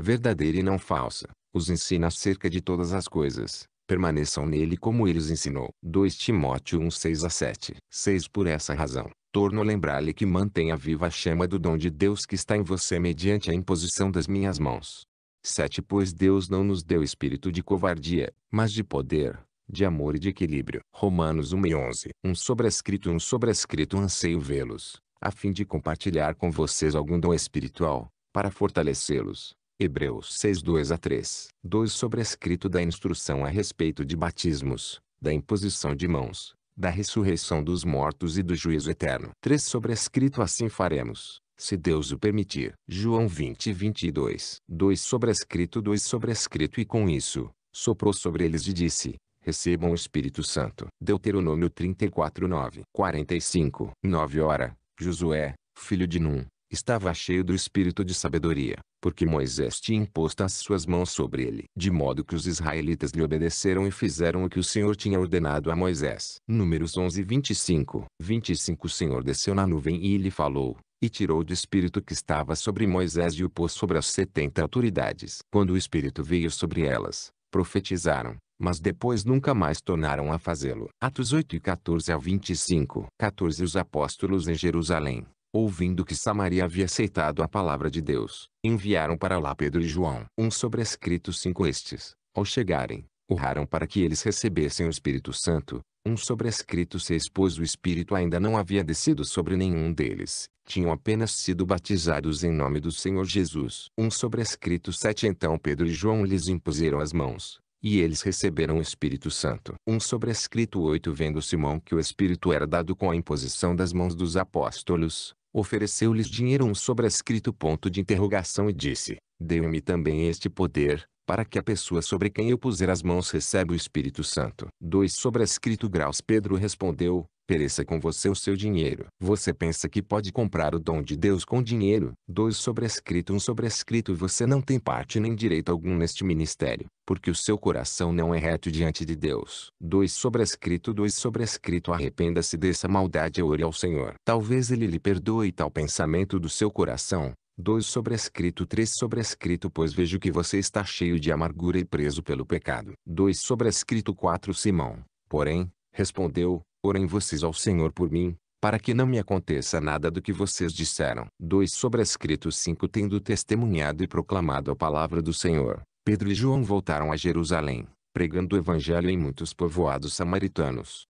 verdadeira e não falsa, os ensina acerca de todas as coisas, permaneçam nele como ele os ensinou. 2 Timóteo 1 6 a 7 6 Por essa razão, torno a lembrar-lhe que mantenha viva a chama do dom de Deus que está em você mediante a imposição das minhas mãos. 7 Pois Deus não nos deu espírito de covardia, mas de poder, de amor e de equilíbrio. Romanos 1 e 11 Um sobrescrito um sobrescrito anseio vê-los, a fim de compartilhar com vocês algum dom espiritual, para fortalecê-los Hebreus 6 2 a 3, 2 sobrescrito da instrução a respeito de batismos, da imposição de mãos, da ressurreição dos mortos e do juízo eterno. 3 sobrescrito assim faremos, se Deus o permitir. João 20 22, 2 sobrescrito 2 sobrescrito e com isso, soprou sobre eles e disse, recebam o Espírito Santo. Deuteronômio 34 9, 45, 9 hora, Josué, filho de Num, Estava cheio do espírito de sabedoria, porque Moisés tinha imposto as suas mãos sobre ele, de modo que os israelitas lhe obedeceram e fizeram o que o Senhor tinha ordenado a Moisés. Números 11 25 25 O Senhor desceu na nuvem e lhe falou, e tirou do espírito que estava sobre Moisés e o pôs sobre as setenta autoridades. Quando o espírito veio sobre elas, profetizaram, mas depois nunca mais tornaram a fazê-lo. Atos 8 e 14 ao 25 14 Os apóstolos em Jerusalém Ouvindo que Samaria havia aceitado a palavra de Deus, enviaram para lá Pedro e João. Um sobrescrito cinco estes, ao chegarem, oraram para que eles recebessem o Espírito Santo. Um sobrescrito seis pois o Espírito ainda não havia descido sobre nenhum deles. Tinham apenas sido batizados em nome do Senhor Jesus. Um sobrescrito sete então Pedro e João lhes impuseram as mãos. E eles receberam o Espírito Santo. Um sobrescrito oito vendo Simão que o Espírito era dado com a imposição das mãos dos apóstolos, Ofereceu-lhes dinheiro um sobrescrito ponto de interrogação e disse, Deu-me também este poder, para que a pessoa sobre quem eu puser as mãos receba o Espírito Santo. 2 sobrescrito graus Pedro respondeu, Pereça com você o seu dinheiro. Você pensa que pode comprar o dom de Deus com dinheiro. Dois sobrescrito um sobrescrito você não tem parte nem direito algum neste ministério, porque o seu coração não é reto diante de Deus. Dois sobrescrito dois sobrescrito arrependa-se dessa maldade e ore ao Senhor. Talvez ele lhe perdoe tal pensamento do seu coração, 2 sobrescrito 3 sobrescrito pois vejo que você está cheio de amargura e preso pelo pecado. 2 sobrescrito 4 Simão, porém, respondeu, Orem vocês ao Senhor por mim, para que não me aconteça nada do que vocês disseram. 2 Sobrescritos 5 Tendo testemunhado e proclamado a palavra do Senhor, Pedro e João voltaram a Jerusalém, pregando o Evangelho em muitos povoados samaritanos,